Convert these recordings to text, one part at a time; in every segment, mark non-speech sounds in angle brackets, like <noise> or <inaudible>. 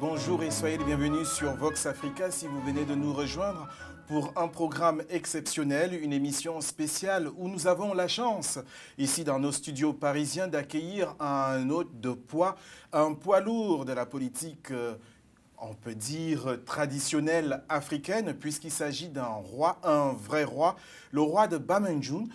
bonjour et soyez les bienvenus sur Vox Africa si vous venez de nous rejoindre pour un programme exceptionnel, une émission spéciale où nous avons la chance, ici dans nos studios parisiens, d'accueillir un hôte de poids, un poids lourd de la politique euh, on peut dire, traditionnelle africaine, puisqu'il s'agit d'un roi, un vrai roi, le roi de Bamenjoun,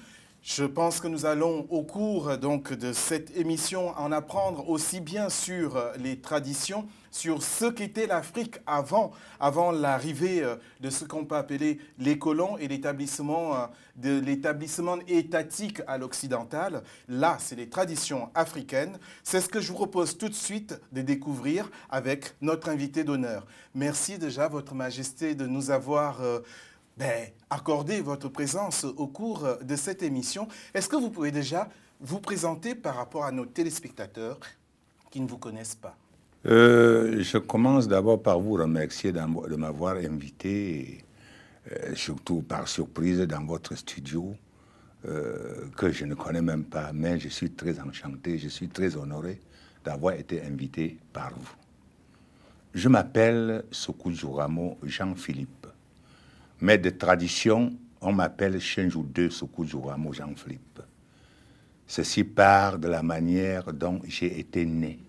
je pense que nous allons, au cours donc, de cette émission, en apprendre aussi bien sur euh, les traditions, sur ce qu'était l'Afrique avant, avant l'arrivée euh, de ce qu'on peut appeler les colons et l'établissement euh, de l'établissement étatique à l'occidental. Là, c'est les traditions africaines. C'est ce que je vous propose tout de suite de découvrir avec notre invité d'honneur. Merci déjà, Votre Majesté, de nous avoir ben, accorder votre présence au cours de cette émission. Est-ce que vous pouvez déjà vous présenter par rapport à nos téléspectateurs qui ne vous connaissent pas euh, Je commence d'abord par vous remercier de m'avoir invité, euh, surtout par surprise dans votre studio. Euh, que je ne connais même pas, mais je suis très enchanté, je suis très honoré d'avoir été invité par vous. Je m'appelle Sokoudjouramo Jean-Philippe. Mais de tradition, on m'appelle Shenjou 2 jean philippe Ceci part de la manière dont j'ai été né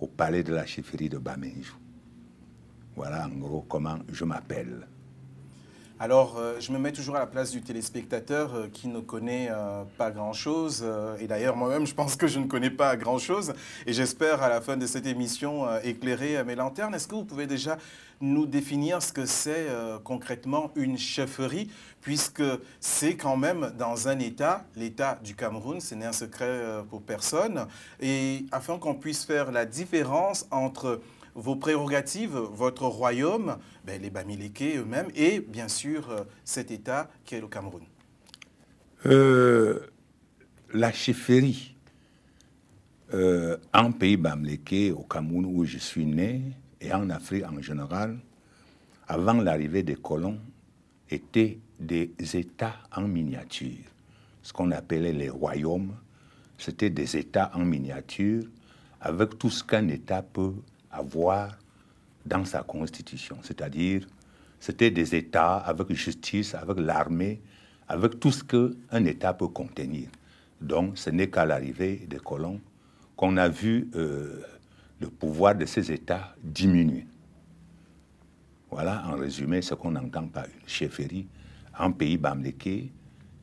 au palais de la chefferie de Bamenjou. Voilà en gros comment je m'appelle. Alors, euh, je me mets toujours à la place du téléspectateur euh, qui ne connaît euh, pas grand-chose. et d'ailleurs, moi-même, je pense que je ne connais pas grand-chose. Et j'espère, à la fin de cette émission, éclairer mes lanternes. Est-ce que vous pouvez déjà nous définir ce que c'est concrètement une chefferie Puisque c'est quand même dans un État, l'État du Cameroun, ce n'est un secret pour personne. Et afin qu'on puisse faire la différence entre vos prérogatives, votre royaume, ben, les Bamileke eux-mêmes, et bien sûr euh, cet État qui est le Cameroun euh, La chefferie euh, en pays Bamileke, au Cameroun où je suis né, et en Afrique en général, avant l'arrivée des colons, étaient des États en miniature, ce qu'on appelait les royaumes. C'était des États en miniature avec tout ce qu'un État peut avoir dans sa constitution. C'est-à-dire, c'était des États avec justice, avec l'armée, avec tout ce qu'un État peut contenir. Donc, ce n'est qu'à l'arrivée des colons qu'on a vu euh, le pouvoir de ces États diminuer. Voilà, en résumé, ce qu'on entend par une chefferie en pays bamléqué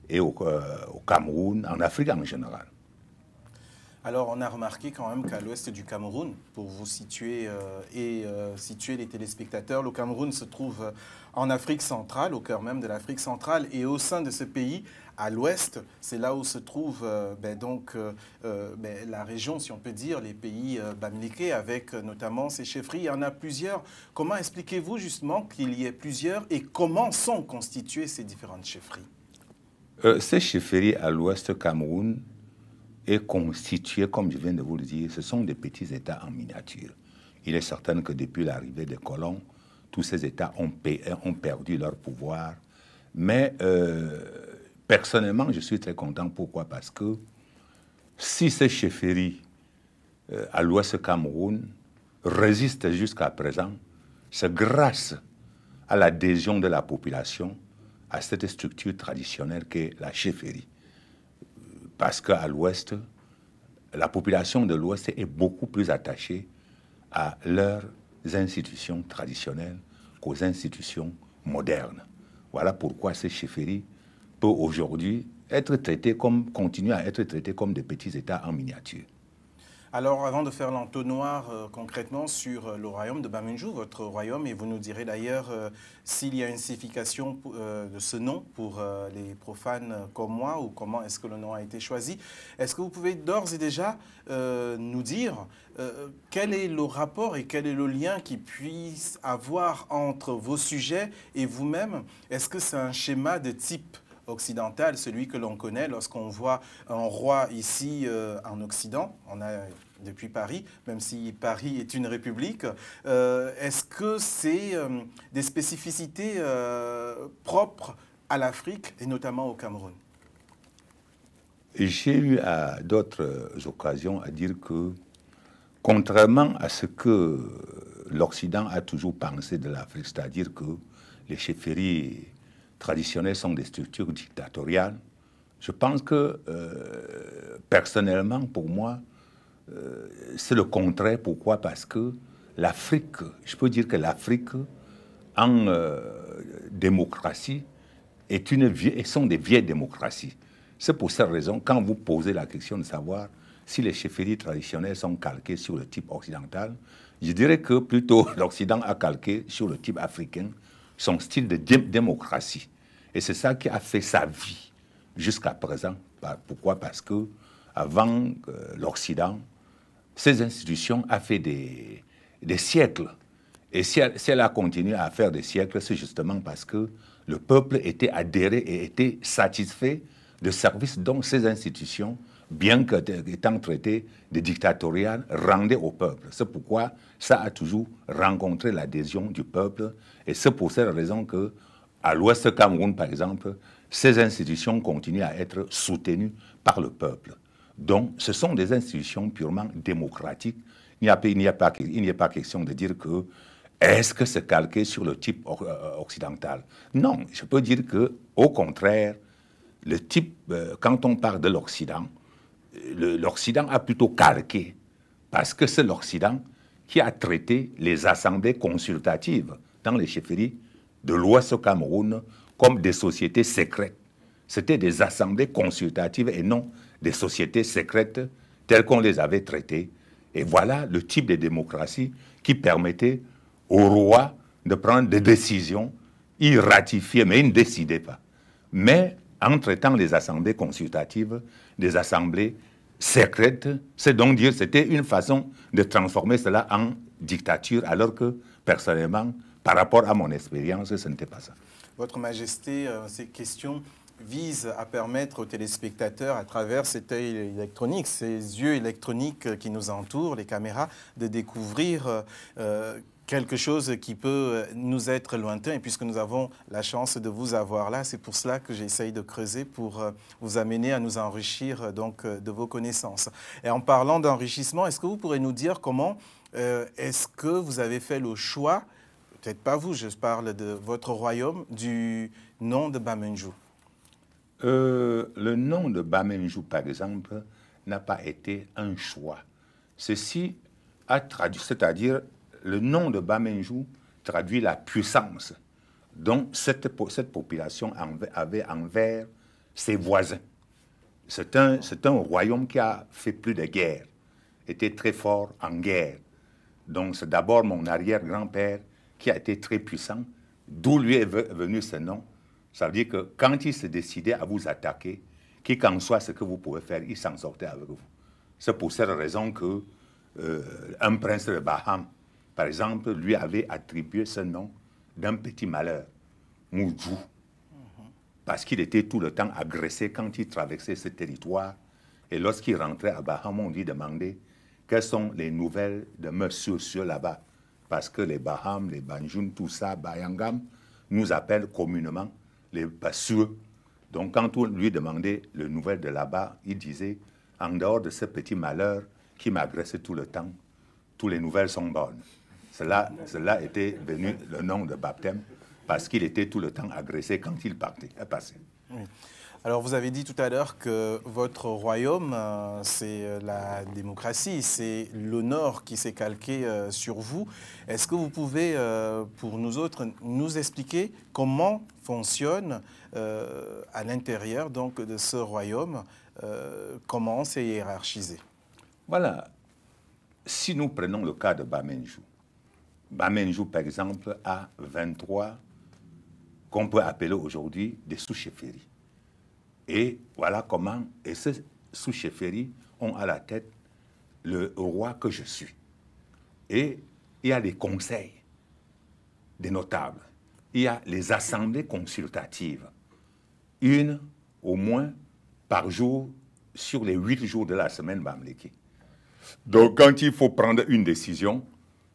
et euh, au Cameroun, en Afrique en général. Alors, on a remarqué quand même qu'à l'ouest du Cameroun, pour vous situer euh, et euh, situer les téléspectateurs, le Cameroun se trouve euh, en Afrique centrale, au cœur même de l'Afrique centrale, et au sein de ce pays, à l'ouest, c'est là où se trouve ben donc ben la région, si on peut dire, les pays euh, avec notamment ces chefferies. Il y en a plusieurs. Comment expliquez-vous justement qu'il y ait plusieurs et comment sont constituées ces différentes chefferies Ces chefferies à l'ouest du Cameroun est constitué, comme je viens de vous le dire, ce sont des petits États en miniature. Il est certain que depuis l'arrivée des colons, tous ces États ont, ont perdu leur pouvoir. Mais euh, personnellement, je suis très content. Pourquoi Parce que si ces chefferies euh, à l'ouest Cameroun résistent jusqu'à présent, c'est grâce à l'adhésion de la population à cette structure traditionnelle qu'est la chefferie. Parce qu'à l'Ouest, la population de l'Ouest est beaucoup plus attachée à leurs institutions traditionnelles qu'aux institutions modernes. Voilà pourquoi ces chefferies peuvent aujourd'hui être traitées comme, continuer à être traitées comme des petits États en miniature. Alors, avant de faire l'entonnoir euh, concrètement sur euh, le royaume de Bamunjou, votre royaume, et vous nous direz d'ailleurs euh, s'il y a une signification de ce nom pour les profanes comme moi, ou comment est-ce que le nom a été choisi, est-ce que vous pouvez d'ores et déjà nous dire quel est le rapport et quel est le lien qui puisse avoir entre vos sujets et vous-même Est-ce que c'est un schéma de type occidental, celui que l'on connaît lorsqu'on voit un roi ici euh, en Occident. On a depuis Paris, même si Paris est une république. Euh, est-ce que c'est euh, des spécificités propres à l'Afrique et notamment au Cameroun J'ai eu à d'autres occasions à dire que, contrairement à ce que l'Occident a toujours pensé de l'Afrique, c'est-à-dire que les chefferies traditionnels sont des structures dictatoriales. Je pense que, euh, personnellement, pour moi, euh, c'est le contraire. Pourquoi Parce que l'Afrique, je peux dire que l'Afrique, en euh, démocratie, est une vieille, sont des vieilles démocraties. C'est pour cette raison, quand vous posez la question de savoir si les chefferies traditionnelles sont calquées sur le type occidental, je dirais que plutôt <laughs> l'Occident a calqué sur le type africain son style de démocratie. Et c'est ça qui a fait sa vie jusqu'à présent. Pourquoi Parce que avant euh, l'Occident, ces institutions ont fait des, siècles. Et si elle, ont continué à faire des siècles, c'est justement parce que le peuple était adhéré et était satisfait de service dont ces institutions bien qu'étant traité de dictatorial, rendait au peuple. C'est pourquoi ça a toujours rencontré l'adhésion du peuple. Et c'est pour cette raison que, à l'Ouest Cameroun, par exemple, ces institutions continuent à être soutenues par le peuple. Donc, ce sont des institutions purement démocratiques. Il n'y a, pas, a pas question de dire que est-ce que c'est calqué sur le type euh, occidental Non, je peux dire que, au contraire, le type, euh, quand on parle de l'Occident, l'Occident a plutôt carqué, parce que c'est l'Occident qui a traité les assemblées consultatives dans les chefferies de l'Ouest au Cameroun comme des sociétés secrètes. C'était des assemblées consultatives et non des sociétés secrètes telles qu'on les avait traitées. Et voilà le type de démocratie qui permettait au roi de prendre des décisions. Il ratifiait, mais il ne décidait pas. Mais, en traitant les assemblées consultatives, des assemblées secrète, c'est donc dire c'était une façon de transformer cela en dictature, alors que personnellement, par rapport à mon expérience, ce n'était pas ça. Votre Majesté, euh, ces questions visent à permettre aux téléspectateurs, à travers cet œil électronique, ces yeux électroniques qui nous entourent, les caméras, de découvrir euh, euh, quelque chose qui peut euh, nous être lointain. Et puisque nous avons la chance de vous avoir là, c'est pour cela que j'essaye de creuser pour euh, vous amener à nous enrichir euh, donc de vos connaissances. Et en parlant d'enrichissement, est-ce que vous pourrez nous dire comment est-ce que vous avez fait le choix, peut-être pas vous, je parle de votre royaume, du nom de Bamenjou Le nom de Bamenjou, par exemple, n'a pas été un choix. Ceci a traduit, c'est-à-dire le nom de Bamenjou traduit la puissance dont cette, cette population avait envers ses voisins. C'est un, un, royaume qui a fait plus de guerres, était très fort en guerre. Donc c'est d'abord mon arrière-grand-père qui a été très puissant, d'où lui est venu ce nom. Ça veut dire que quand il se décidait à vous attaquer, qui qu'en soit ce que vous pouvez faire, il s'en sortait avec vous. C'est pour cette raison que euh, un prince de Baham par exemple, lui avait attribué ce nom d'un petit malheur, Moudjou, parce qu'il était tout le temps agressé quand il traversait ce territoire. Et lorsqu'il rentrait à Baham, on lui demandait quelles sont les nouvelles de monsieur sur là-bas. Parce que les baham les Banjoun, tout ça, Bayangam, nous appellent communément les Basseux. Donc quand on lui demandait les nouvelles de là-bas, il disait, en dehors de ce petit malheur qui m'agressait tout le temps, toutes les nouvelles sont bonnes. Cela, était venu le nom de baptême parce qu'il était tout le temps agressé quand il partait, euh, passait. Alors vous avez dit tout à l'heure que votre royaume, euh, c'est euh, la démocratie, c'est l'honneur qui s'est calqué sur vous. Est-ce que vous pouvez, pour nous autres, nous expliquer comment fonctionne à l'intérieur donc de ce royaume, comment c'est hiérarchisé Voilà. Si nous prenons le cas de Bamenjou, Amen joue par exemple à 23 qu'on peut appeler aujourd'hui des sous-chefferies. Et voilà comment, et ces sous-chefferies ont à la tête le roi que je suis. Et il y a des conseils des notables, il y a les assemblées consultatives, une au moins par jour sur les huit jours de la semaine Bamleki. Donc quand il faut prendre une décision,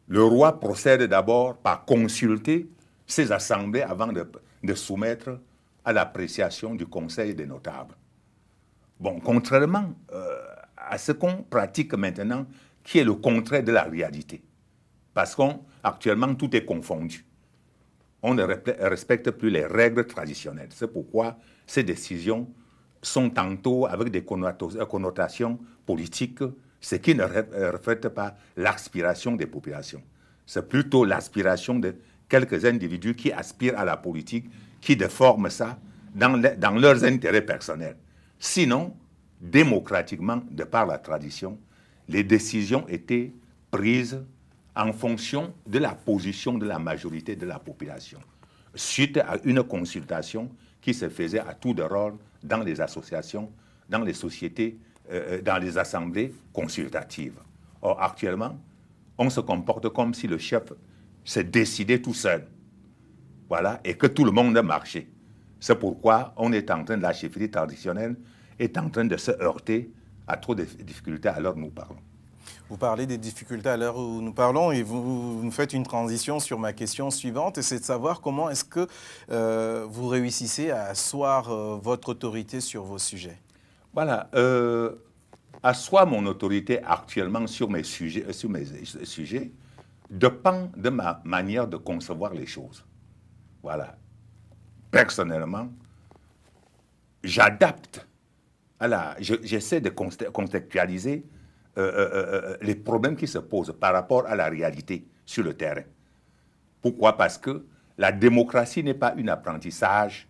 le roi procède d'abord par consulter ses assemblées avant de, soumettre à l'appréciation du Conseil des notables. Bon, contrairement euh, à ce qu'on pratique maintenant, qui est le contraire de la réalité. Parce qu'actuellement, tout est confondu. On ne respecte plus les règles traditionnelles. C'est pourquoi ces décisions sont tantôt avec des connotations politiques, ce qui ne euh, reflète pas l'aspiration des populations. C'est plutôt l'aspiration de quelques individus qui aspirent à la politique, qui déforment ça dans, leurs intérêts personnels. Sinon, démocratiquement, de par la tradition, les décisions étaient prises en fonction de la position de la majorité de la population, suite à une consultation qui se faisait à tout de rôle dans les associations, dans les sociétés, euh, euh, dans les assemblées consultatives. Or, actuellement, on se comporte comme si le chef s'est décidé tout seul. Voilà, et que tout le monde a marché. C'est pourquoi on est en train la chefferie traditionnelle est en train de se heurter à trop de difficultés à l'heure où nous parlons. Vous parlez des difficultés à l'heure où nous parlons et vous, nous faites une transition sur ma question suivante, et c'est de savoir comment est-ce que euh, vous réussissez à asseoir votre autorité sur vos sujets. Voilà. Euh, à soi, mon autorité actuellement sur mes sujets, sur mes sujets dépend de ma manière de concevoir les choses. Voilà. Personnellement, j'adapte. J'essaie de contextualiser euh, euh, les problèmes qui se posent par rapport à la réalité sur le terrain. Pourquoi Parce que la démocratie n'est pas un apprentissage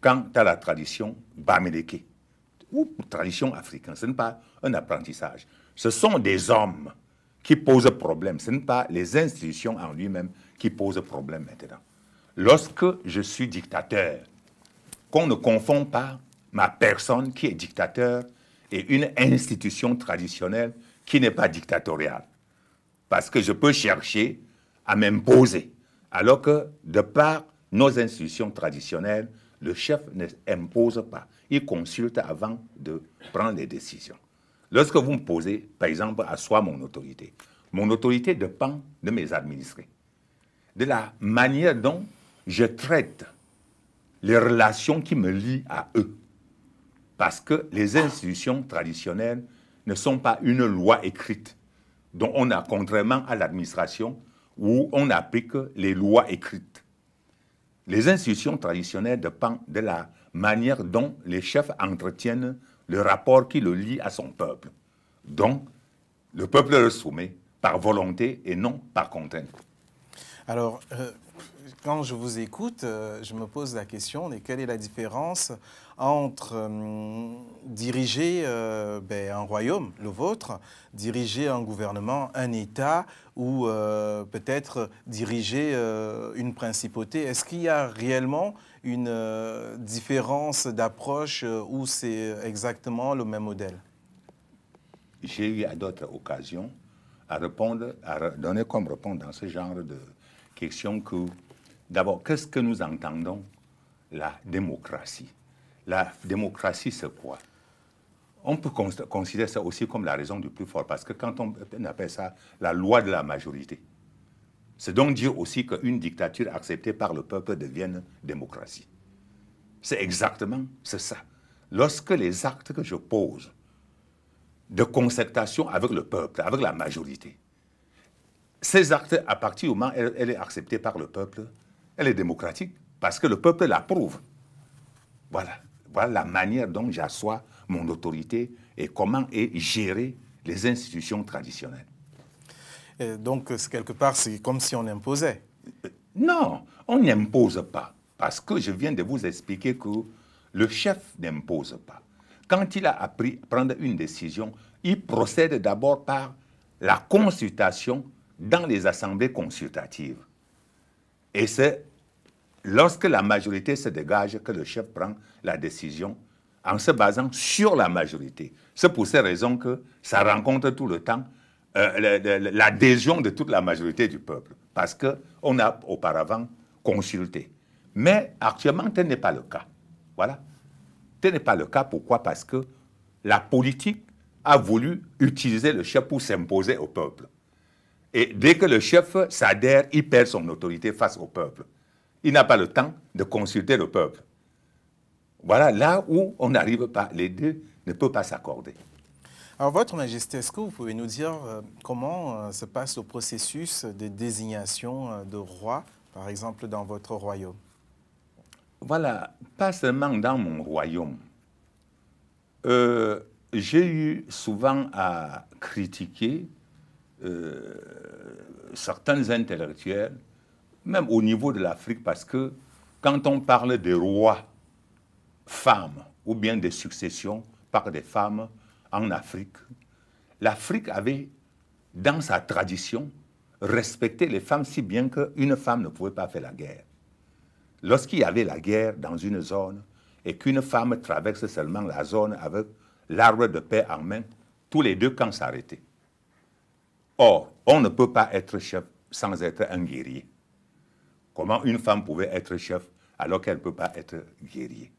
quant à la tradition bamileke ou tradition africaine, ce n'est pas un apprentissage. Ce sont des hommes qui posent problème, ce n'est pas les institutions en lui-même qui posent problème maintenant. Lorsque je suis dictateur, qu'on ne confond pas ma personne qui est dictateur et une institution traditionnelle qui n'est pas dictatoriale. Parce que je peux chercher à m'imposer. Alors que de par nos institutions traditionnelles, le chef ne pas ils consultent avant de prendre des décisions. Lorsque vous me posez, par exemple, à soi mon autorité, mon autorité dépend de mes administrés, de la manière dont je traite les relations qui me lient à eux. Parce que les institutions traditionnelles ne sont pas une loi écrite, dont on a, contrairement à l'administration, où on applique les lois écrites. Les institutions traditionnelles dépendent de la manière dont les chefs entretiennent le rapport qui le lie à son peuple, Donc, le peuple le soumet par volonté et non par contrainte. Alors, euh, quand je vous écoute, euh, je me pose la question de quelle est la différence entre euh, diriger ben, un royaume, le vôtre, diriger un gouvernement, un État, ou peut-être diriger une principauté. Est-ce qu'il y a réellement une euh, différence d'approche euh, ou c'est exactement le même modèle J'ai eu à d'autres occasions à répondre, à donner comme réponse dans ce genre de questions que, d'abord, qu'est-ce que nous entendons la démocratie La démocratie, c'est quoi on peut considérer ça aussi comme la raison du plus fort, parce que quand on appelle ça la loi de la majorité, c'est donc dire aussi qu'une dictature acceptée par le peuple devienne démocratie. C'est exactement ça. Lorsque les actes que je pose de concertation avec le peuple, avec la majorité, ces actes, à partir du moment où elle, est acceptée par le peuple, elle est démocratique parce que le peuple l'approuve. Voilà. Voilà la manière dont j'assois mon autorité et comment est gérée les institutions traditionnelles donc, quelque part, c'est comme si on imposait. Non, on n'impose pas. Parce que je viens de vous expliquer que le chef n'impose pas. Quand il a appris à prendre une décision, il procède d'abord par la consultation dans les assemblées consultatives. Et c'est lorsque la majorité se dégage que le chef prend la décision en se basant sur la majorité. C'est pour ces raisons que ça rencontre tout le temps euh, l'adhésion de toute la majorité du peuple, parce qu'on a auparavant consulté. Mais actuellement, tel n'est pas le cas. Voilà. Tel n'est pas le cas. Pourquoi Parce que la politique a voulu utiliser le chef pour s'imposer au peuple. Et dès que le chef s'adhère, il perd son autorité face au peuple. Il n'a pas le temps de consulter le peuple. Voilà là où on n'arrive pas. Les deux ne peuvent pas s'accorder. Alors, Votre Majesté, est-ce que vous pouvez nous dire euh, comment euh, se passe le processus de désignation euh, de roi, par exemple, dans votre royaume Voilà, pas seulement dans mon royaume. J'ai eu souvent à critiquer certains intellectuels, même au niveau de l'Afrique, parce que quand on parle des rois, femmes, ou bien des successions par des femmes, en Afrique, l'Afrique avait, dans sa tradition, respecté les femmes si bien qu'une femme ne pouvait pas faire la guerre. Lorsqu'il y avait la guerre dans une zone et qu'une femme traverse seulement la zone avec l'arbre de paix en main, tous les deux camps s'arrêtaient. Or, on ne peut pas être chef sans être un guerrier. Comment une femme pouvait être chef alors qu'elle ne peut pas être guerrier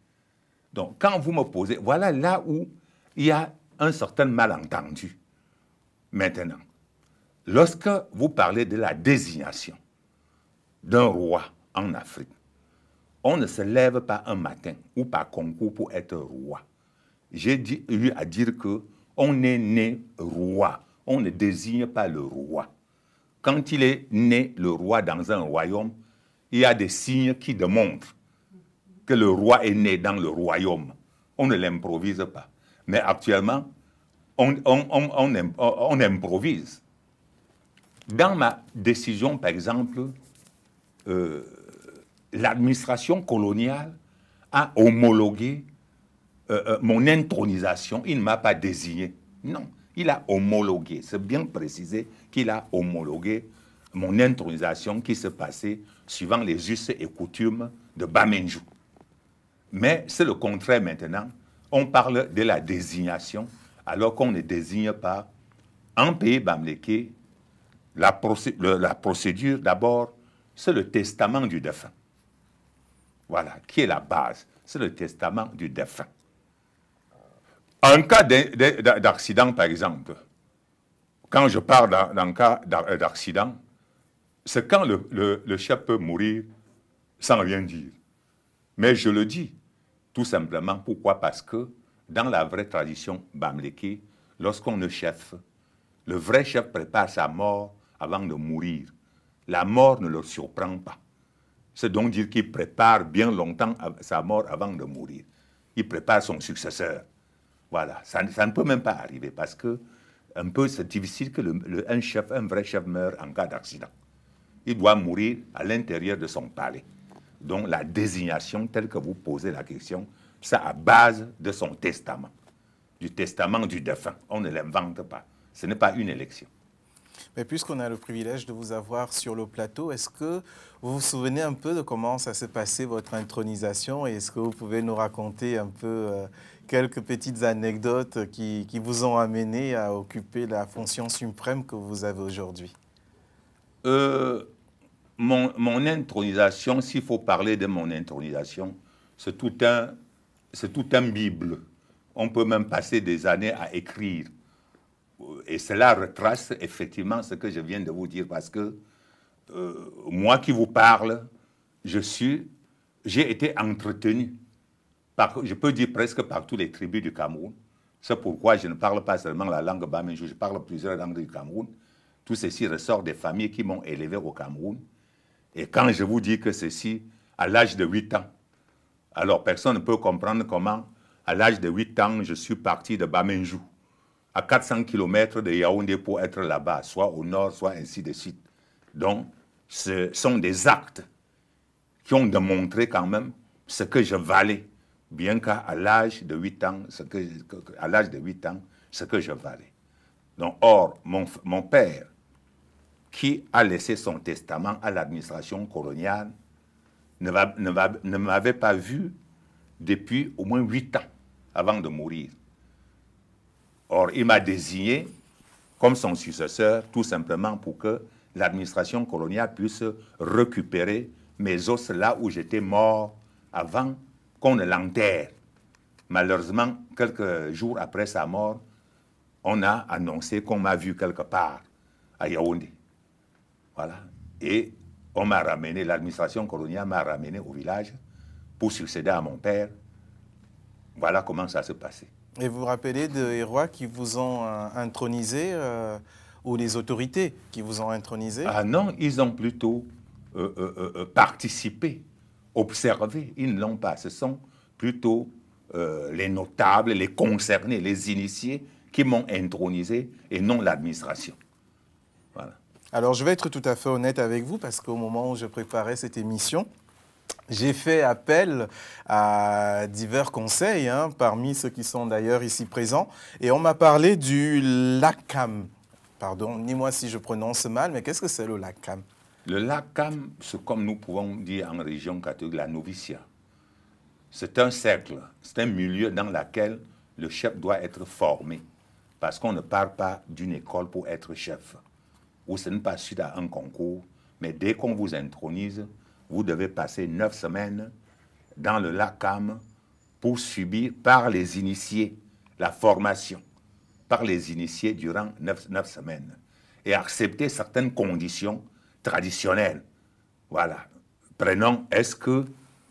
Donc, quand vous me posez, voilà là où il y a un certain malentendu. Maintenant, lorsque vous parlez de la désignation d'un roi en Afrique, on ne se lève pas un matin ou par concours pour être roi. J'ai eu à dire que on est né roi. On ne désigne pas le roi. Quand il est né le roi dans un royaume, il y a des signes qui démontrent que le roi est né dans le royaume. On ne l'improvise pas. Mais actuellement, on, improvise. Dans ma décision, par exemple, euh, l'administration coloniale a homologué euh, euh, mon intronisation. Il ne m'a pas désigné. Non, il a homologué. C'est bien précisé qu'il a homologué mon intronisation qui se passait suivant les us et coutumes de Bamenjou. Mais c'est le contraire maintenant on parle de la désignation, alors qu'on ne désigne pas en pays bamléké. La, la procédure, d'abord, c'est le testament du défunt. Voilà, qui est la base. C'est le testament du défunt. En cas d'accident, par exemple, quand je parle d'un cas euh, d'accident, c'est quand le chef peut mourir sans rien dire. Mais je le dis, tout simplement, pourquoi Parce que dans la vraie tradition bamléké, lorsqu'on est chef, le vrai chef prépare sa mort avant de mourir. La mort ne le surprend pas. C'est donc dire qu'il prépare bien longtemps sa mort avant de mourir. Il prépare son successeur. Voilà, ça, ne peut même pas arriver parce que un peu c'est difficile que le, un chef, un vrai chef meure en cas d'accident. Il doit mourir à l'intérieur de son palais. Donc la désignation telle que vous posez la question, c'est à base de son testament, du testament du défunt. On ne l'invente pas. Ce n'est pas une élection. Mais puisqu'on a le privilège de vous avoir sur le plateau, est-ce que vous vous souvenez un peu de comment ça s'est passé votre intronisation et est-ce que vous pouvez nous raconter un peu euh, quelques petites anecdotes qui, vous ont amené à occuper la fonction suprême que vous avez aujourd'hui euh, mon, intronisation, s'il faut parler de mon intronisation, c'est tout un, c'est tout un Bible. On peut même passer des années à écrire. Et cela retrace effectivement ce que je viens de vous dire parce que euh, moi qui vous parle, je suis, j'ai été entretenu par, je peux dire presque par tous les tribus du Cameroun. C'est pourquoi je ne parle pas seulement la langue baméjou, je parle plusieurs langues du Cameroun. Tout ceci ressort des familles qui m'ont élevé au Cameroun. Et quand je vous dis que ceci, à l'âge de 8 ans, alors personne ne peut comprendre comment, à l'âge de 8 ans, je suis parti de Bamenjou, à 400 km de Yaoundé pour être là-bas, soit au nord, soit ainsi de suite. Donc, ce sont des actes qui ont démontré quand même ce que je valais, bien qu'à l'âge de 8 ans, ce que, à l'âge de 8 ans, ce que je valais. Donc, or, mon, mon père qui a laissé son testament à l'administration coloniale ne, m'avait pas vu depuis au moins huit ans avant de mourir. Or, il m'a désigné comme son successeur, tout simplement pour que l'administration coloniale puisse récupérer mes os là où j'étais mort avant qu'on ne l'enterre. Malheureusement, quelques jours après sa mort, on a annoncé qu'on m'a vu quelque part à Yaoundé. Voilà. Et on m'a ramené, l'administration coloniale m'a ramené au village pour succéder à mon père. Voilà comment ça se passait. Et vous vous rappelez des rois qui vous ont euh, intronisé euh, ou des autorités qui vous ont intronisé Ah non, ils ont plutôt euh, participé, observé. Ils ne l'ont pas. Ce sont plutôt les notables, les concernés, les initiés qui m'ont intronisé et non l'administration. Alors je vais être tout à fait honnête avec vous parce qu'au moment où je préparais cette émission, j'ai fait appel à divers conseils, hein, parmi ceux qui sont d'ailleurs ici présents, et on m'a parlé du LACAM. Pardon, dis-moi si je prononce mal, mais qu'est-ce que c'est le LACAM Le LACAM, c'est comme nous pouvons dire en région catholique, la novicia. C'est un cercle, c'est un milieu dans lequel le chef doit être formé, parce qu'on ne parle pas d'une école pour être chef ou ce n'est pas suite à un concours, mais dès qu'on vous intronise, vous devez passer neuf semaines dans le LACAM pour subir par les initiés la formation, par les initiés durant neuf, semaines, et accepter certaines conditions traditionnelles. Voilà. Prenons, est-ce que,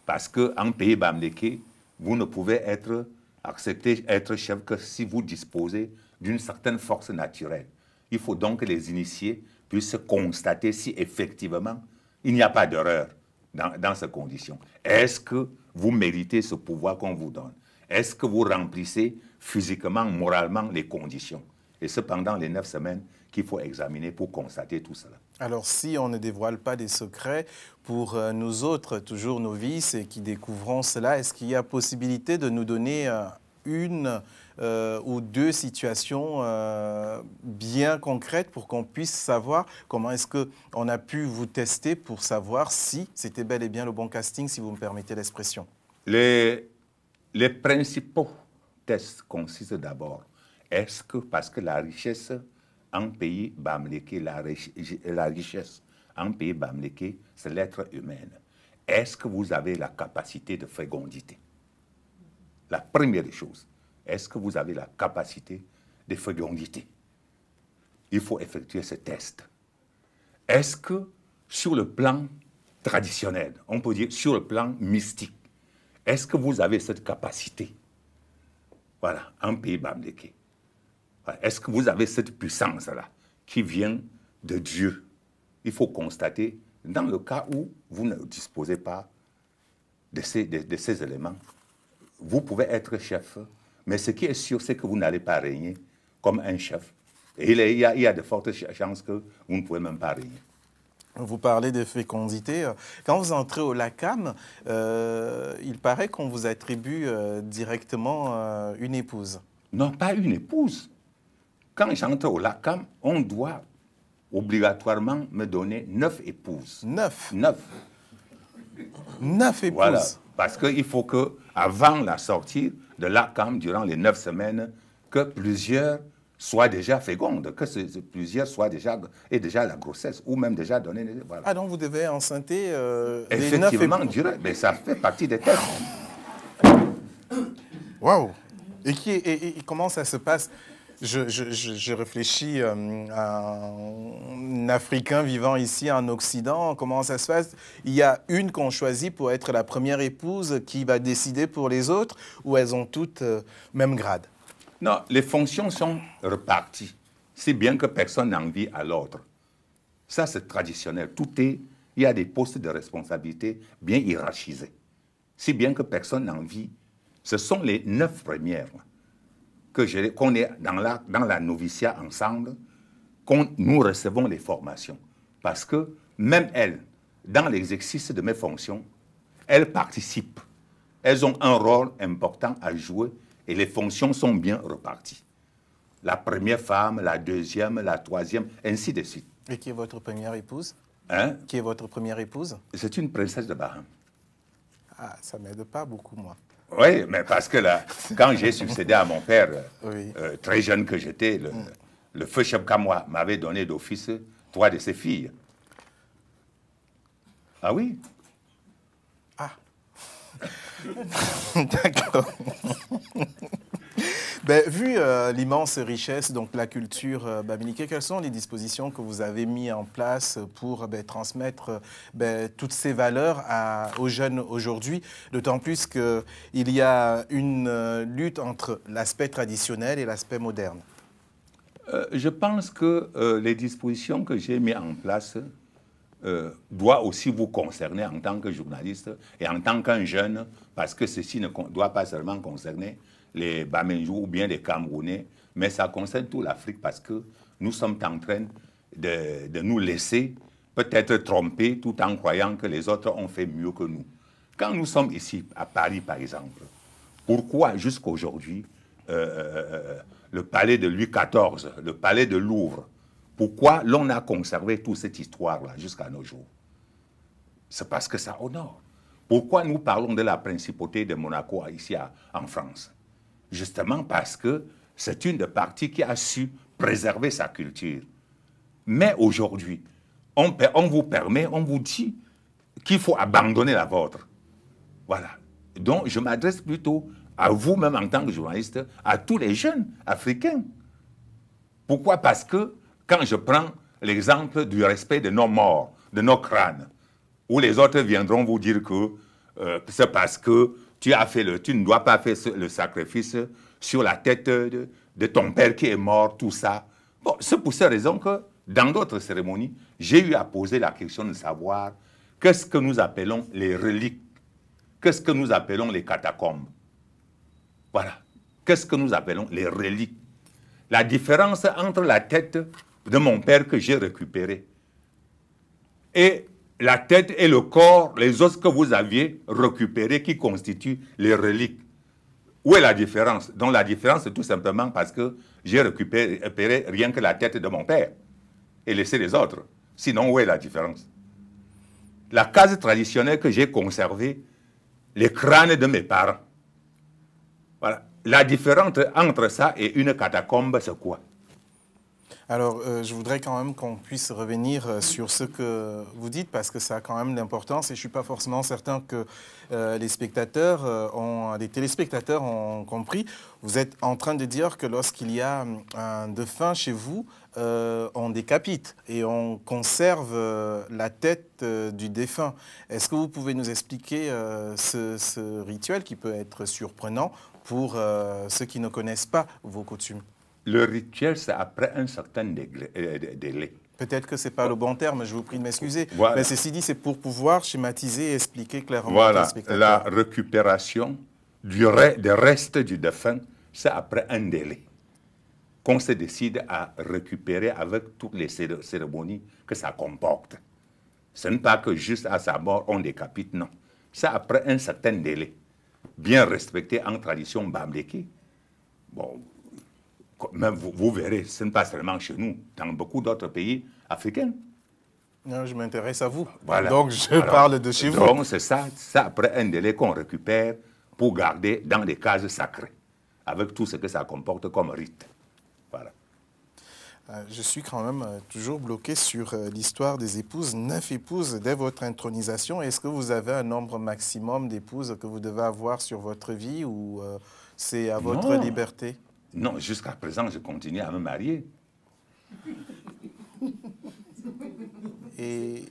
parce qu'en pays Bamdeké, vous ne pouvez être accepté, être chef que si vous disposez d'une certaine force naturelle. Il faut donc que les initiés puissent constater si effectivement il n'y a pas d'erreur dans, ces conditions. Est-ce que vous méritez ce pouvoir qu'on vous donne Est-ce que vous remplissez physiquement, moralement les conditions Et cependant, les neuf semaines qu'il faut examiner pour constater tout cela. Alors si on ne dévoile pas des secrets pour euh, nous autres, toujours novices et qui découvrons cela, est-ce qu'il y a possibilité de nous donner euh, une euh, ou deux situations euh, bien concrètes pour qu'on puisse savoir comment est-ce qu'on a pu vous tester pour savoir si c'était bel et bien le bon casting, si vous me permettez l'expression. Les, les principaux tests consistent d'abord, est-ce que, parce que la richesse en pays bamléké, la, la richesse en pays bamléké, c'est l'être humain. Est-ce que vous avez la capacité de fécondité La première chose. Est-ce que vous avez la capacité de fécondité Il faut effectuer ce test. Est-ce que sur le plan traditionnel, on peut dire sur le plan mystique, est-ce que vous avez cette capacité Voilà, en pays bamdeke. Est-ce que vous avez cette puissance-là qui vient de Dieu Il faut constater, dans le cas où vous ne disposez pas de ces éléments, vous pouvez être chef mais ce qui est sûr, c'est que vous n'allez pas régner comme un chef. Et il, y a, de fortes chances que vous ne pouvez même pas régner. Vous parlez de fécondité. Quand vous entrez au LACAM, euh, il paraît qu'on vous attribue euh, directement euh, une épouse. Non, pas une épouse. Quand j'entre au LACAM, on doit obligatoirement me donner neuf épouses. Neuf Neuf. Neuf épouses. Voilà. Parce qu'il faut que, avant la sortie, de cam durant les neuf semaines, que plusieurs soient déjà fécondes, que plusieurs soient déjà, et déjà la grossesse ou même déjà donné. Voilà. Ah, donc vous devez enceinter euh, Effectivement, mais ça fait partie des tests. Waouh Et, qui, et comment ça se passe je, réfléchis euh, à un Africain vivant ici en Occident, comment ça se passe Il y a une qu'on choisit pour être la première épouse qui va décider pour les autres, ou elles ont toutes le euh, même grade Non, les fonctions sont reparties, si bien que personne n'en vit à l'autre. Ça, c'est traditionnel. Tout est, il y a des postes de responsabilité bien hiérarchisés, si bien que personne n'en vit. Ce sont les neuf premières qu'on est dans la, dans la noviciat ensemble, qu'on nous recevons les formations. Parce que même elles, dans l'exercice de mes fonctions, elles participent. Elles ont un rôle important à jouer et les fonctions sont bien reparties. La première femme, la deuxième, la troisième, ainsi de suite. Et qui est votre première épouse hein? Qui est votre première épouse C'est une princesse de Baham. Ah, ça m'aide pas beaucoup, moi. Oui, mais parce que là, quand j'ai succédé à mon père, euh, très jeune que j'étais, le, feu mm. le feu m'avait donné d'office trois de ses filles. Ah oui Ah <laughs> D'accord. <laughs> Ben, vu euh, l'immense richesse, donc la culture euh, quelles sont les dispositions que vous avez mis en place pour ben, transmettre ben, toutes ces valeurs aux jeunes aujourd'hui D'autant plus qu'il y a une euh, lutte entre l'aspect traditionnel et l'aspect moderne. Euh, je pense que les dispositions que j'ai mises en place doivent aussi vous concerner en tant que journaliste et en tant qu'un jeune, parce que ceci ne doit pas seulement concerner les Bamenjou ou bien les Camerounais, mais ça concerne toute l'Afrique parce que nous sommes en train de, nous laisser peut-être tromper tout en croyant que les autres ont fait mieux que nous. Quand nous sommes ici, à Paris par exemple, pourquoi jusqu'aujourd'hui aujourd'hui, euh, euh, le palais de Louis XIV, le palais de Louvre, pourquoi l'on a conservé toute cette histoire-là jusqu'à nos jours C'est parce que ça honore. Pourquoi nous parlons de la principauté de Monaco ici en France justement parce que c'est une des parties qui a su préserver sa culture. Mais aujourd'hui, on, vous permet, on vous dit qu'il faut abandonner la vôtre. Voilà. Donc, je m'adresse plutôt à vous-même en tant que journaliste, à tous les jeunes africains. Pourquoi Parce que quand je prends l'exemple du respect de nos morts, de nos crânes, où les autres viendront vous dire que euh, c'est parce que tu, as fait le, tu ne dois pas faire le sacrifice sur la tête de, ton père qui est mort, tout ça. Bon, c'est pour cette raison que dans d'autres cérémonies, j'ai eu à poser la question de savoir qu'est-ce que nous appelons les reliques, qu'est-ce que nous appelons les catacombes. Voilà, qu'est-ce que nous appelons les reliques. La différence entre la tête de mon père que j'ai récupérée et la tête et le corps, les os que vous aviez récupérés qui constituent les reliques. Où est la différence Donc la différence, c'est tout simplement parce que j'ai récupéré rien que la tête de mon père et laissé les autres. Sinon, où est la différence La case traditionnelle que j'ai conservée, les crânes de mes parents. Voilà. La différence entre ça et une catacombe, c'est quoi alors, euh, je voudrais quand même qu'on puisse revenir euh, sur ce que vous dites, parce que ça a quand même d'importance, et je ne suis pas forcément certain que euh, les spectateurs, les téléspectateurs ont compris. Vous êtes en train de dire que lorsqu'il y a un défunt chez vous, on décapite et on conserve la tête du défunt. Est-ce que vous pouvez nous expliquer ce, rituel qui peut être surprenant pour ceux qui ne connaissent pas vos coutumes le rituel, c'est après un certain euh, délai. Peut-être que ce n'est pas le bon terme, je vous prie de m'excuser. Mais ceci dit, c'est pour pouvoir schématiser et expliquer clairement voilà. La récupération du reste du défunt, c'est après un délai qu'on se décide à récupérer avec toutes les cérémonies que ça comporte. Ce n'est pas que juste à sa mort, on décapite, non. C'est après un certain délai, bien respecté en tradition Bamdeki. Bon, vous, verrez, ce n'est pas seulement chez nous, dans beaucoup d'autres pays africains. Non, je m'intéresse à vous. Donc, je parle de chez vous. Donc, c'est ça, ça, après un délai qu'on récupère pour garder dans des cases sacrées, avec tout ce que ça comporte comme rite. Voilà. Euh, je suis quand même euh, toujours bloqué sur euh, l'histoire des épouses. Neuf épouses dès votre intronisation. Est-ce que vous avez un nombre maximum d'épouses que vous devez avoir sur votre vie ou c'est à votre liberté non, jusqu'à présent, je continue à me marier. <laughs> Et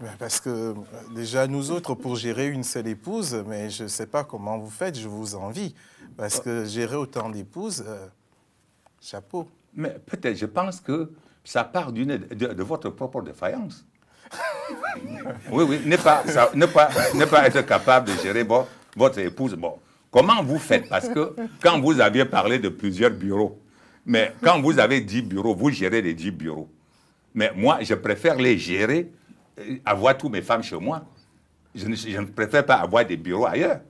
ben, parce que déjà, nous autres, pour gérer une seule épouse, mais je ne sais pas comment vous faites, je vous envie. Parce que gérer autant d'épouses, euh, chapeau. Mais peut-être, je pense que ça part de, de, votre propre défaillance. <laughs> oui, oui, ne pas, ne pas, pas être capable de gérer votre épouse. Bon, Comment vous faites Parce que quand vous aviez parlé de plusieurs bureaux, mais quand vous avez 10 bureaux, vous gérez les 10 bureaux. Mais moi, je préfère les gérer, euh, avoir toutes mes femmes chez moi. Je ne, je ne préfère pas avoir des bureaux ailleurs.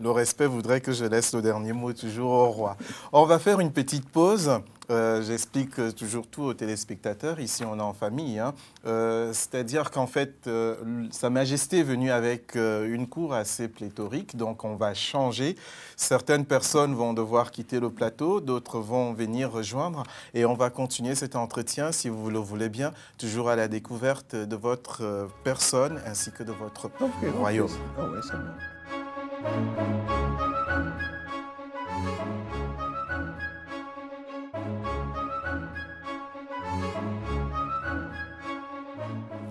Le respect voudrait que je laisse le dernier mot toujours au roi. On va faire une petite pause. Euh, j'explique toujours tout aux téléspectateurs. Ici, on est en famille. Hein. Euh, c'est-à-dire qu'en fait, euh, Sa Majesté est venue avec une cour assez pléthorique, donc on va changer. Certaines personnes vont devoir quitter le plateau, d'autres vont venir rejoindre et on va continuer cet entretien, si vous le voulez bien, toujours à la découverte de votre personne ainsi que de votre royaume. Ah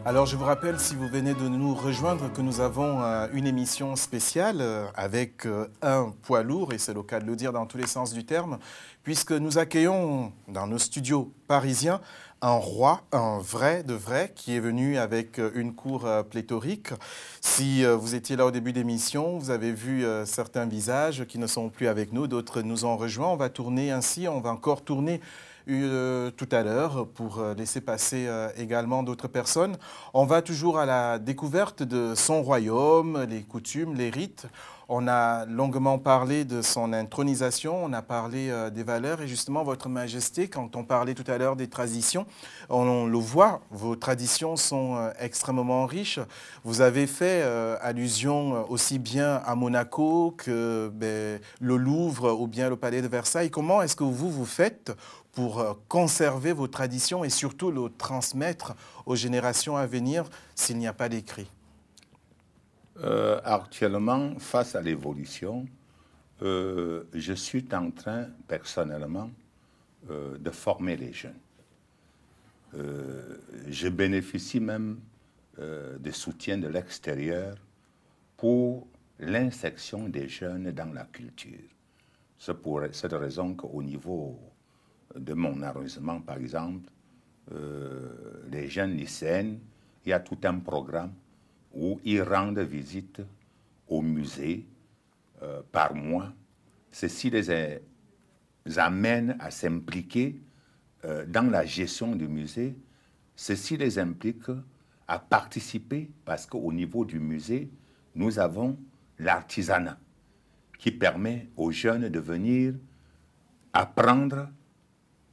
Alors je vous rappelle, si vous venez de nous rejoindre, que nous avons euh, une émission spéciale euh, avec euh, un poids lourd, et c'est le cas de le dire dans tous les sens du terme, puisque nous accueillons dans nos studios parisiens un roi, un vrai de vrai, qui est venu avec une cour pléthorique. Si vous étiez là au début d'émission, vous avez vu certains visages qui ne sont plus avec nous, d'autres nous ont rejoints. On va tourner ainsi, on va encore tourner euh, tout à l'heure pour euh, laisser passer euh, également d'autres personnes. On va toujours à la découverte de son royaume, les coutumes, les rites. On a longuement parlé de son intronisation, on a parlé des valeurs et justement, Votre Majesté, quand on parlait tout à l'heure des traditions, on, le voit, vos traditions sont extrêmement riches. Vous avez fait allusion aussi bien à Monaco que ben, le Louvre ou bien le Palais de Versailles. Comment est-ce que vous vous faites pour euh, conserver vos traditions et surtout le transmettre aux générations à venir s'il n'y a pas d'écrit euh, Actuellement, face à l'évolution, euh, je suis en train personnellement de former les jeunes. je bénéficie même des soutiens de l'extérieur pour l'insection des jeunes dans la culture. C'est pour cette raison qu'au niveau de mon arrondissement, par exemple, euh, les jeunes lycéennes, il y a tout un programme où ils rendent visite au musée euh, par mois. Ceci les euh, amène à s'impliquer dans la gestion du musée. Ceci les implique à participer parce qu'au niveau du musée, nous avons l'artisanat qui permet aux jeunes de venir apprendre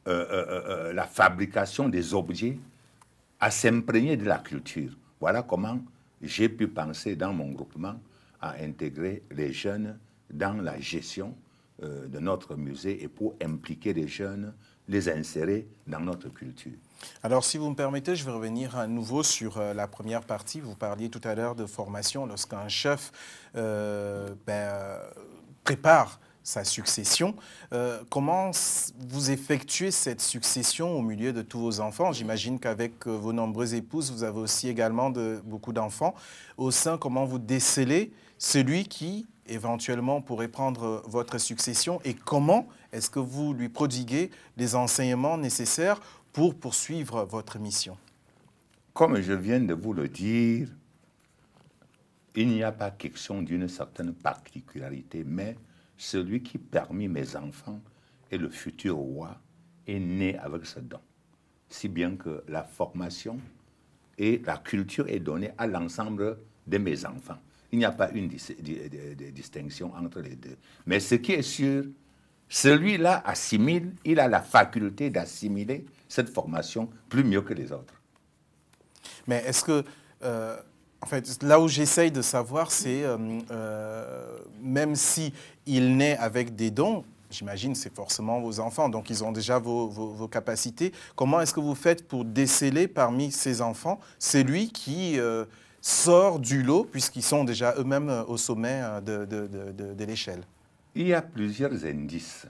euh, euh, euh, la fabrication des objets à s'imprégner de la culture. Voilà comment j'ai pu penser dans mon groupement à intégrer les jeunes dans la gestion de notre musée et pour impliquer les jeunes, les insérer dans notre culture. Alors, si vous me permettez, je vais revenir à nouveau sur la première partie. Vous parliez tout à l'heure de formation. Lorsqu'un chef ben, prépare sa succession. Euh, comment vous effectuez cette succession au milieu de tous vos enfants J'imagine qu'avec euh, vos nombreuses épouses, vous avez aussi également beaucoup d'enfants. Au sein, comment vous décelez celui qui éventuellement pourrait prendre euh, votre succession et comment est-ce que vous lui prodiguez les enseignements nécessaires pour poursuivre votre mission Comme je viens de vous le dire, il n'y a pas question d'une certaine particularité, mais celui qui parmi mes enfants est le futur roi est né avec ce don. Si bien que la formation et la culture est donnée à l'ensemble de mes enfants. Il n'y a pas une distinction entre les deux. Mais ce qui est sûr, celui-là assimile, il a la faculté d'assimiler cette formation plus mieux que les autres. Mais est-ce que euh, en fait, là où j'essaye de savoir, c'est euh, euh, même si il naît avec des dons, j'imagine c'est forcément vos enfants, donc ils ont déjà vos, capacités. Comment est-ce que vous faites pour déceler parmi ces enfants celui qui euh, sort du lot puisqu'ils sont déjà eux-mêmes au sommet de, l'échelle Il y a plusieurs indices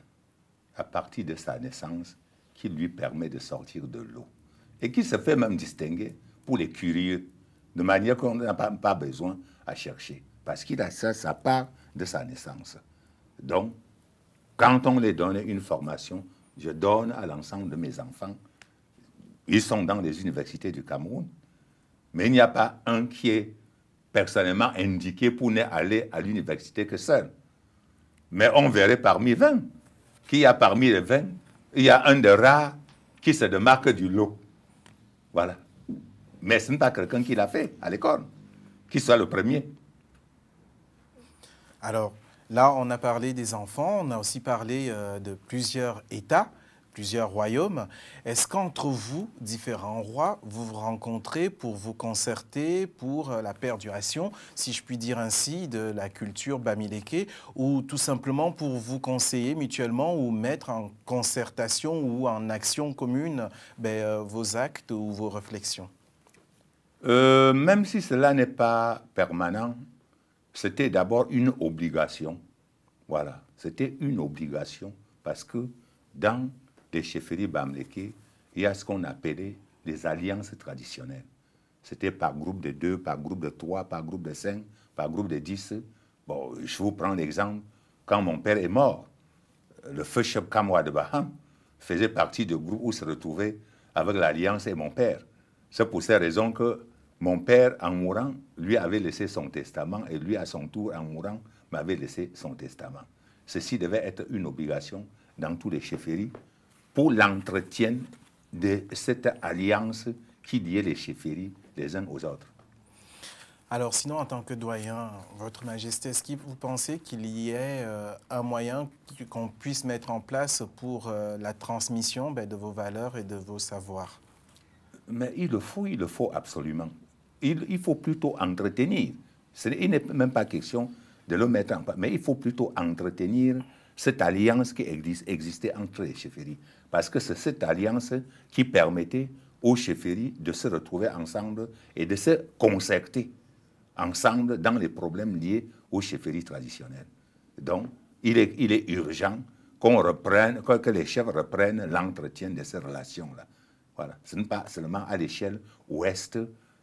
à partir de sa naissance qui lui permet de sortir de l'eau et qui se fait même distinguer pour les curieux de manière qu'on n'a pas, besoin à chercher, parce qu'il a ça, ça part de sa naissance. Donc, quand on les donne une formation, je donne à l'ensemble de mes enfants, ils sont dans les universités du Cameroun, mais il n'y a pas un qui est personnellement indiqué pour aller à l'université que seul. Mais on verrait parmi 20 Qui y a parmi les 20, il y a un de rares qui se démarque du lot. Voilà. Mais ce n'est pas quelqu'un qui l'a fait à l'école, qui soit le premier. Alors, là, on a parlé des enfants, on a aussi parlé euh, de plusieurs États, plusieurs royaumes. Est-ce qu'entre vous, différents rois, vous vous rencontrez pour vous concerter pour euh, la perduration, si je puis dire ainsi, de la culture bamileke, ou tout simplement pour vous conseiller mutuellement ou mettre en concertation ou en action commune ben, euh, vos actes ou vos réflexions euh, même si cela n'est pas permanent, c'était d'abord une obligation. Voilà, c'était une obligation parce que dans des chefferies bamlékées, il y a ce qu'on appelait des alliances traditionnelles. C'était par groupe de deux, par groupe de trois, par groupe de cinq, par groupe de dix. Bon, je vous prends l'exemple. Quand mon père est mort, le feu chef Kamwa de Baham faisait partie du groupe où se retrouvait avec l'alliance et mon père. C'est pour ces raisons que mon père, en mourant, lui avait laissé son testament et lui, à son tour, en mourant, m'avait laissé son testament. Ceci devait être une obligation dans tous les chefferies pour l'entretien de cette alliance qui liait les chefferies les uns aux autres. Alors sinon, en tant que doyen, Votre Majesté, est-ce que vous pensez qu'il y ait euh, un moyen qu'on puisse mettre en place pour euh, la transmission ben, de vos valeurs et de vos savoirs Mais il le faut, il le faut absolument il, faut plutôt entretenir. Il n'est même pas question de le mettre en place, mais il faut plutôt entretenir cette alliance qui existe, existait entre les chefferies. Parce que c'est cette alliance qui permettait aux chefferies de se retrouver ensemble et de se concerter ensemble dans les problèmes liés aux chefferies traditionnelles. Donc, il est, il est urgent qu'on reprenne, que les chefs reprennent l'entretien de ces relations-là. Voilà. Ce n'est pas seulement à l'échelle ouest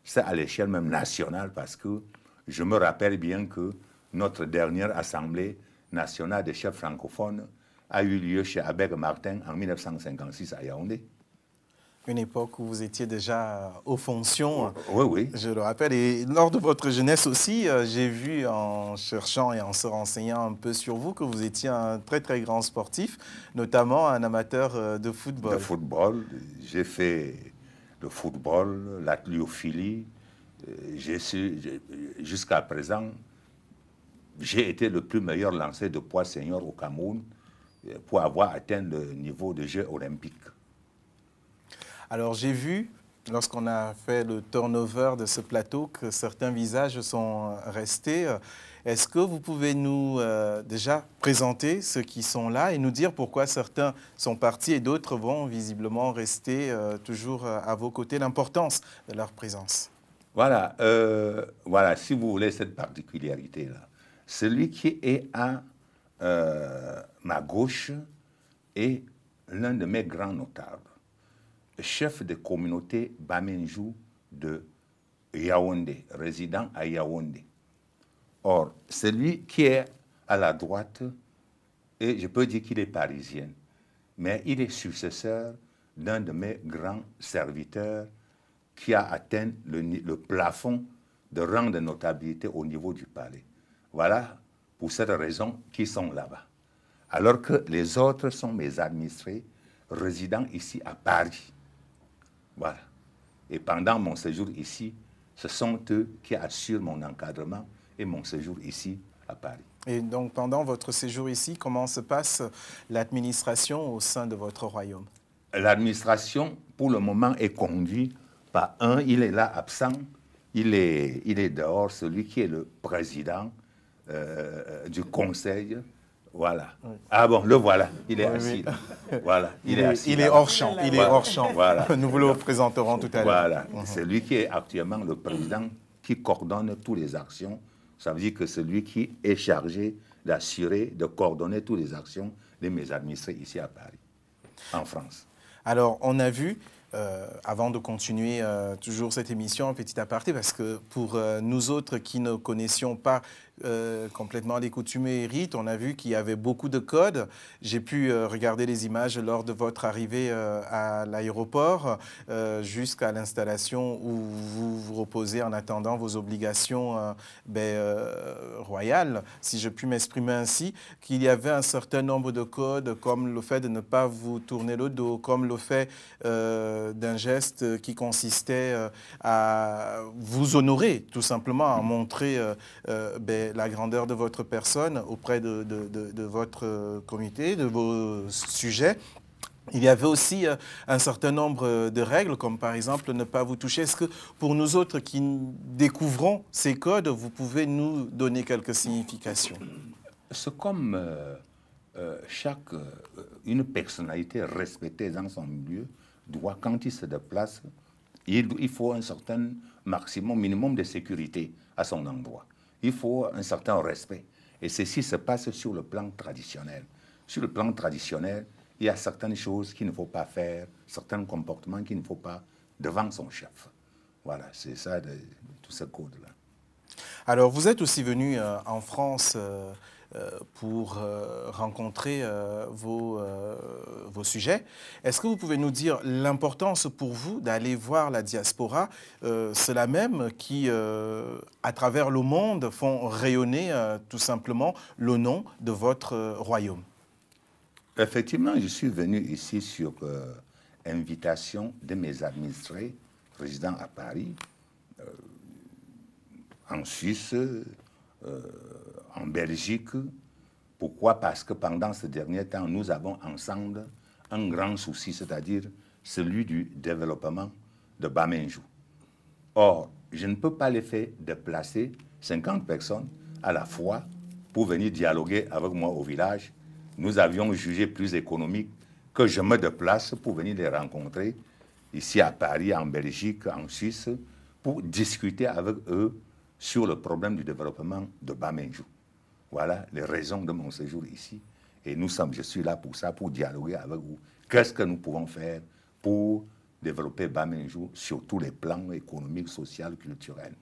c'est à l'échelle même nationale, parce que je me rappelle bien que notre dernière Assemblée nationale des chefs francophones a eu lieu chez Abeg Martin en 1956 à Yaoundé. Une époque où vous étiez déjà aux fonctions. Oui, oui. Je le rappelle. Et lors de votre jeunesse aussi, euh, j'ai vu en cherchant et en se renseignant un peu sur vous que vous étiez un très, très grand sportif, notamment un amateur euh, de football. De football. J'ai fait le football, l'athléophilie. Euh, jusqu'à présent, j'ai été le plus meilleur lancé de poids senior au Cameroun euh, pour avoir atteint le niveau de jeu olympique. Alors j'ai vu, lorsqu'on a fait le turnover de ce plateau, que certains visages sont restés. Est-ce que vous pouvez nous euh, déjà présenter ceux qui sont là et nous dire pourquoi certains sont partis et d'autres vont visiblement rester euh, toujours euh, à vos côtés, l'importance de leur présence Voilà, voilà, si vous voulez cette particularité-là, celui qui est à ma gauche est l'un de mes grands notables, chef de communauté Bamenjou de Yaoundé, résident à Yaoundé. Or, celui qui est à la droite, et je peux dire qu'il est parisien, mais il est successeur d'un de mes grands serviteurs qui a atteint le, plafond de rang de notabilité au niveau du palais. Voilà pour cette raison qu'ils sont là-bas. Alors que les autres sont mes administrés résidant ici à Paris. Voilà. Et pendant mon séjour ici, ce sont eux qui assurent mon encadrement et mon séjour ici à Paris. Et donc pendant votre séjour ici, comment se passe l'administration au sein de votre royaume L'administration, pour le moment, est conduite par un, il est là absent, il est, il est dehors, celui qui est le président euh, euh, du conseil. Voilà. Ah bon, le voilà, il est assis. <laughs> Voilà, il, est, assis. Il est hors champ, il est hors champ. <laughs> Nous vous le présenterons tout à l'heure. Voilà, mhm. c'est lui qui est actuellement le président qui coordonne toutes les actions ça veut dire que c'est lui qui est chargé d'assurer, de coordonner toutes les actions de mes administrés ici à Paris, en France. Alors, on a vu, euh, avant de continuer euh, toujours cette émission, un petit aparté, parce que pour euh, nous autres qui ne connaissions pas euh, complètement découtumé et rite. On a vu qu'il y avait beaucoup de codes. J'ai pu euh, regarder les images lors de votre arrivée euh, à l'aéroport jusqu'à l'installation où vous vous reposez en attendant vos obligations ben, royales, si je puis m'exprimer ainsi, qu'il y avait un certain nombre de codes comme le fait de ne pas vous tourner le dos, comme le fait d'un geste qui consistait à vous honorer tout simplement, à montrer ben, la grandeur de votre personne auprès de, votre euh, comité, de vos sujets. Il y avait aussi euh, un certain nombre euh, de règles, comme par exemple ne pas vous toucher. Est-ce que pour nous autres qui découvrons ces codes, vous pouvez nous donner quelques significations C'est comme chaque une personnalité respectée dans son milieu doit, quand il se déplace, il faut un certain maximum, minimum de sécurité à son endroit il faut un certain respect. Et ceci se passe sur le plan traditionnel. Sur le plan traditionnel, il y a certaines choses qu'il ne faut pas faire, certains comportements qu'il ne faut pas devant son chef. Voilà, c'est ça, de, tout ce code-là. Alors, vous êtes aussi venu euh, en France. Euh, euh, pour euh, rencontrer euh, vos, vos sujets. Est-ce que vous pouvez nous dire l'importance pour vous d'aller voir la diaspora, cela même qui, à travers le monde, font rayonner tout simplement le nom de votre royaume Effectivement, je suis venu ici sur invitation de mes administrés résidents à Paris, en Suisse, en Belgique. Pourquoi Parce que pendant ce dernier temps, nous avons ensemble un grand souci, c'est-à-dire celui du développement de Bamenjou. Or, je ne peux pas les faire déplacer 50 personnes à la fois pour venir dialoguer avec moi au village. Nous avions jugé plus économique que je me déplace pour venir les rencontrer ici à Paris, en Belgique, en Suisse, pour discuter avec eux sur le problème du développement de Bamenjou. Voilà les raisons de mon séjour ici. Et nous sommes, je suis là pour ça, pour dialoguer avec vous. Qu'est-ce que nous pouvons faire pour développer Bamenjou sur tous les plans économiques, social, culturels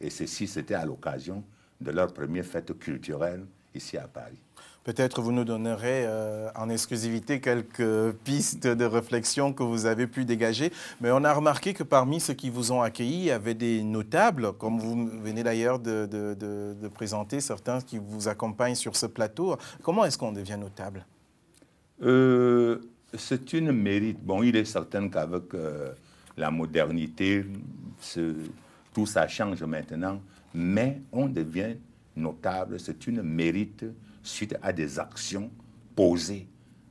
Et ceci, c'était à l'occasion de leur première fête culturelle ici à Paris. Peut-être vous nous donnerez euh, en exclusivité quelques pistes de réflexion que vous avez pu dégager. Mais on a remarqué que parmi ceux qui vous ont accueillis, il y avait des notables, comme vous venez d'ailleurs de, présenter, certains qui vous accompagnent sur ce plateau. Comment est-ce qu'on devient notable euh, C'est une mérite. Bon, il est certain qu'avec euh, la modernité, tout ça change maintenant. Mais on devient notable, c'est une mérite suite à des actions posées,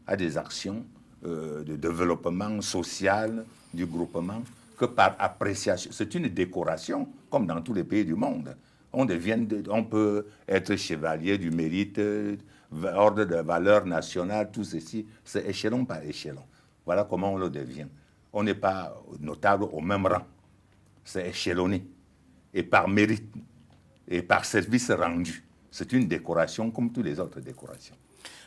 à des actions euh, de développement social du groupement que par appréciation. C'est une décoration, comme dans tous les pays du monde. On, devient, on peut être chevalier du mérite, euh, ordre de valeur nationale, tout ceci, c'est échelon par échelon. Voilà comment on le devient. On n'est pas notable au même rang. C'est échelonné. Et par mérite. Et par service rendu. C'est une décoration comme toutes les autres décorations.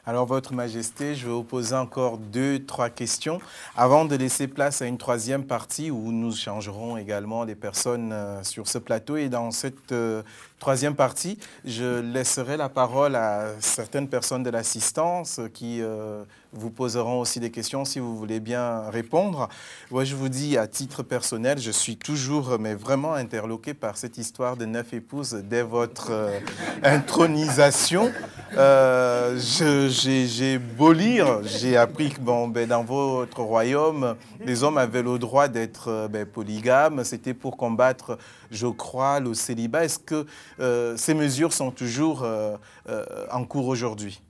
Alors, Votre Majesté, je vais vous poser encore deux, trois questions avant de laisser place à une troisième partie où nous changerons également les personnes euh, sur ce plateau. Et dans cette euh, troisième partie, je laisserai la parole à certaines personnes de l'assistance qui euh, vous poseront aussi des questions si vous voulez bien répondre. Moi, je vous dis à titre personnel, je suis toujours, mais vraiment interloqué par cette histoire de neuf épouses dès votre euh, intronisation. Euh, j'ai beau lire, j'ai appris que bon, ben, dans votre royaume, les hommes avaient le droit d'être ben, polygames. C'était pour combattre je crois, le célibat. Est-ce que euh, ces mesures sont toujours euh, euh, en cours aujourd'hui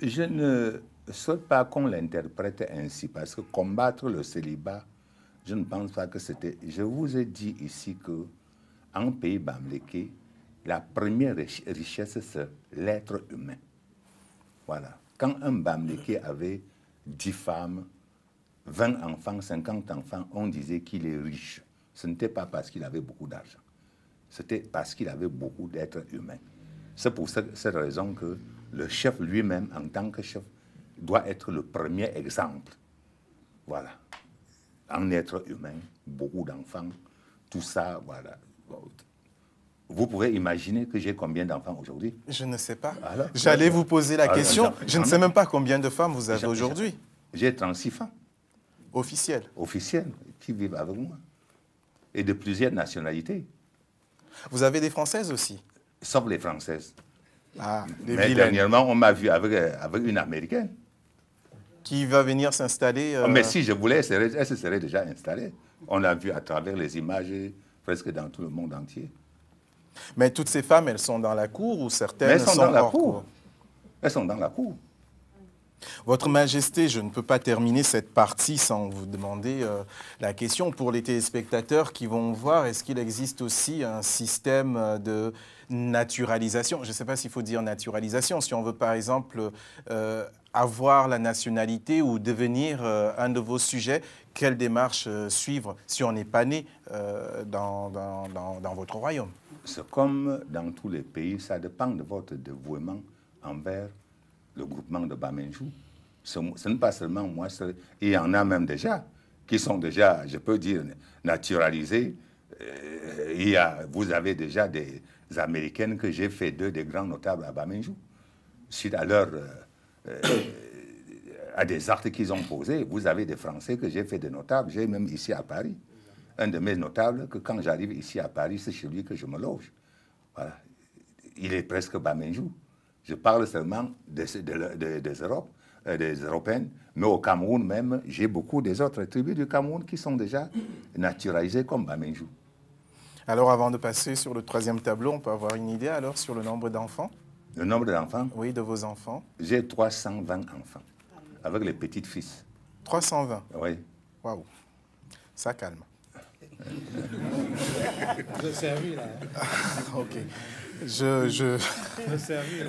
Je ne souhaite pas qu'on l'interprète ainsi, parce que combattre le célibat, je ne pense pas que c'était... Je vous ai dit ici que en pays bamléké, la première richesse, c'est l'être humain. Voilà. Quand un bamléké avait 10 femmes, 20 enfants, 50 enfants, on disait qu'il est riche ce n'était pas parce qu'il avait beaucoup d'argent, c'était parce qu'il avait beaucoup d'êtres humains. C'est pour cette, raison que le chef lui-même, en tant que chef, doit être le premier exemple. Voilà. En être humain, beaucoup d'enfants, tout ça, voilà. Vous pouvez imaginer que j'ai combien d'enfants aujourd'hui Je ne sais pas. J'allais vous poser la question. je ne sais même pas combien de femmes vous avez aujourd'hui. J'ai 36 femmes. Officielles Officielles, qui vivent avec moi et de plusieurs nationalités. Vous avez des Françaises aussi Sauf les Françaises. Ah, Mais dernièrement, on m'a vu avec, avec une Américaine. Qui va venir s'installer oh, Mais euh, si je voulais, elle, serait, se serait déjà installée. On l'a vu à travers les images presque dans tout le monde entier. Mais toutes ces femmes, elles sont dans la cour ou certaines elles sont, dans la cour. Elles sont dans la cour. Votre Majesté, je ne peux pas terminer cette partie sans vous demander euh, la question pour les téléspectateurs qui vont voir, est-ce qu'il existe aussi un système euh, de naturalisation Je ne sais pas s'il faut dire naturalisation, si on veut par exemple euh, avoir la nationalité ou devenir un de vos sujets, quelle démarche suivre si on n'est pas né dans, dans votre royaume C'est comme dans tous les pays, ça dépend de votre dévouement envers le groupement de Bamenjou. Ce, n'est pas seulement moi, il y en a même déjà qui sont déjà, je peux dire, naturalisés. Euh, il y a, vous avez déjà des Américaines que j'ai fait deux des grands notables à Bamenjou, suite à leur, euh, euh, à des actes qu'ils ont posés. Vous avez des Français que j'ai fait des notables, j'ai même ici à Paris. Un de mes notables, que quand j'arrive ici à Paris, c'est chez lui que je me loge. Il est presque Bamenjou. Je parle seulement des, Europe, euh, des Européennes, mais au Cameroun même, j'ai beaucoup des autres tribus du Cameroun qui sont déjà naturalisées comme baminjou. Alors avant de passer sur le troisième tableau, on peut avoir une idée alors sur le nombre d'enfants Le nombre d'enfants Oui, de vos enfants. J'ai 320 enfants, avec les petites fils. 320 Oui. Waouh, ça calme. Je servi là. <laughs> ok. Je,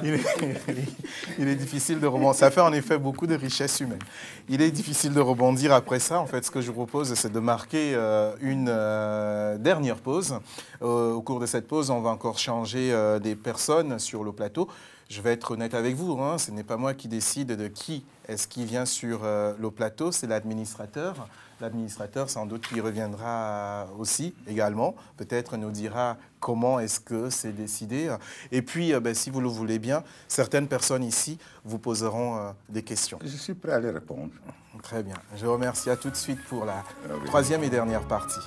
<laughs> Il, est, difficile de rebondir. Ça fait en effet beaucoup de richesses humaines. Il est difficile de rebondir après ça. En fait, ce que je vous propose, c'est de marquer euh, une euh, dernière pause. Euh, au cours de cette pause, on va encore changer des personnes sur le plateau. Je vais être honnête avec vous, hein. ce n'est pas moi qui décide de qui est-ce qui vient sur le plateau, c'est l'administrateur l'administrateur, sans doute, qui reviendra aussi également. Peut-être nous dira comment est-ce que c'est décidé. Et puis, euh, ben, si vous le voulez bien, certaines personnes ici vous poseront euh, des questions. Je suis prêt à les répondre. Très bien. Je remercie. À tout de suite pour la ah troisième et dernière partie.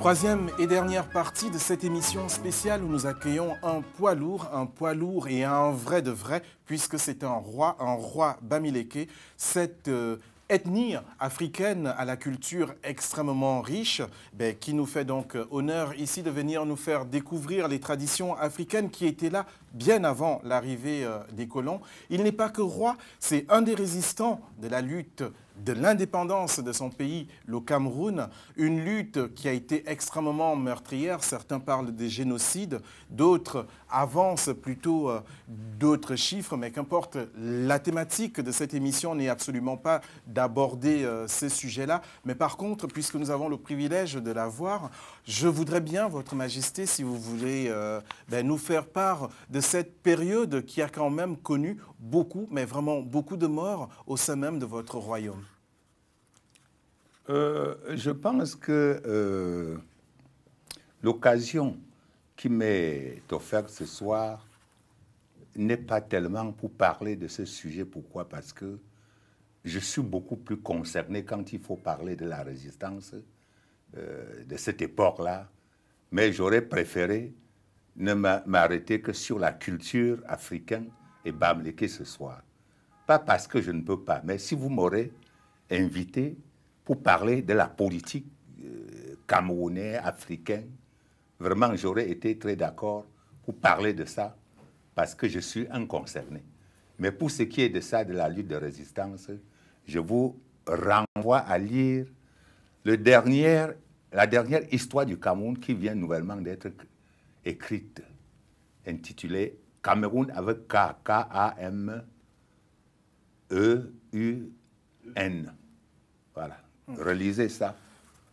Troisième et dernière partie de cette émission spéciale où nous accueillons un poids lourd, un poids lourd et un vrai de vrai, puisque c'est un roi, un roi Bamileke. Cette euh, ethnie africaine à la culture extrêmement riche, ben, qui nous fait donc euh, honneur ici de venir nous faire découvrir les traditions africaines qui étaient là bien avant l'arrivée euh, des colons. Il n'est pas que roi, c'est un des résistants de la lutte de l'indépendance de son pays, le Cameroun, une lutte qui a été extrêmement meurtrière. Certains parlent des génocides, d'autres avancent plutôt euh, d'autres chiffres, mais qu'importe, la thématique de cette émission n'est absolument pas d'aborder euh, ces sujets-là. Mais par contre, puisque nous avons le privilège de la voir, je voudrais bien, Votre Majesté, si vous voulez ben, nous faire part de cette période qui a quand même connu beaucoup, mais vraiment beaucoup de morts au sein même de votre royaume euh, Je pense que euh, l'occasion qui m'est offerte ce soir n'est pas tellement pour parler de ce sujet. Pourquoi Parce que je suis beaucoup plus concerné quand il faut parler de la résistance euh, de cette époque-là, mais j'aurais préféré ne m'arrêter que sur la culture africaine et bamléké ce soir. Pas parce que je ne peux pas, mais si vous m'aurez invité pour parler de la politique euh, camerounaise, africaine, vraiment j'aurais été très d'accord pour parler de ça parce que je suis un concerné. Mais pour ce qui est de ça, de la lutte de résistance, je vous renvoie à lire le la dernière histoire du Cameroun qui vient nouvellement d'être écrite intitulée Cameroun avec K, K-A-M-E-U-N. Voilà. Relisez ça.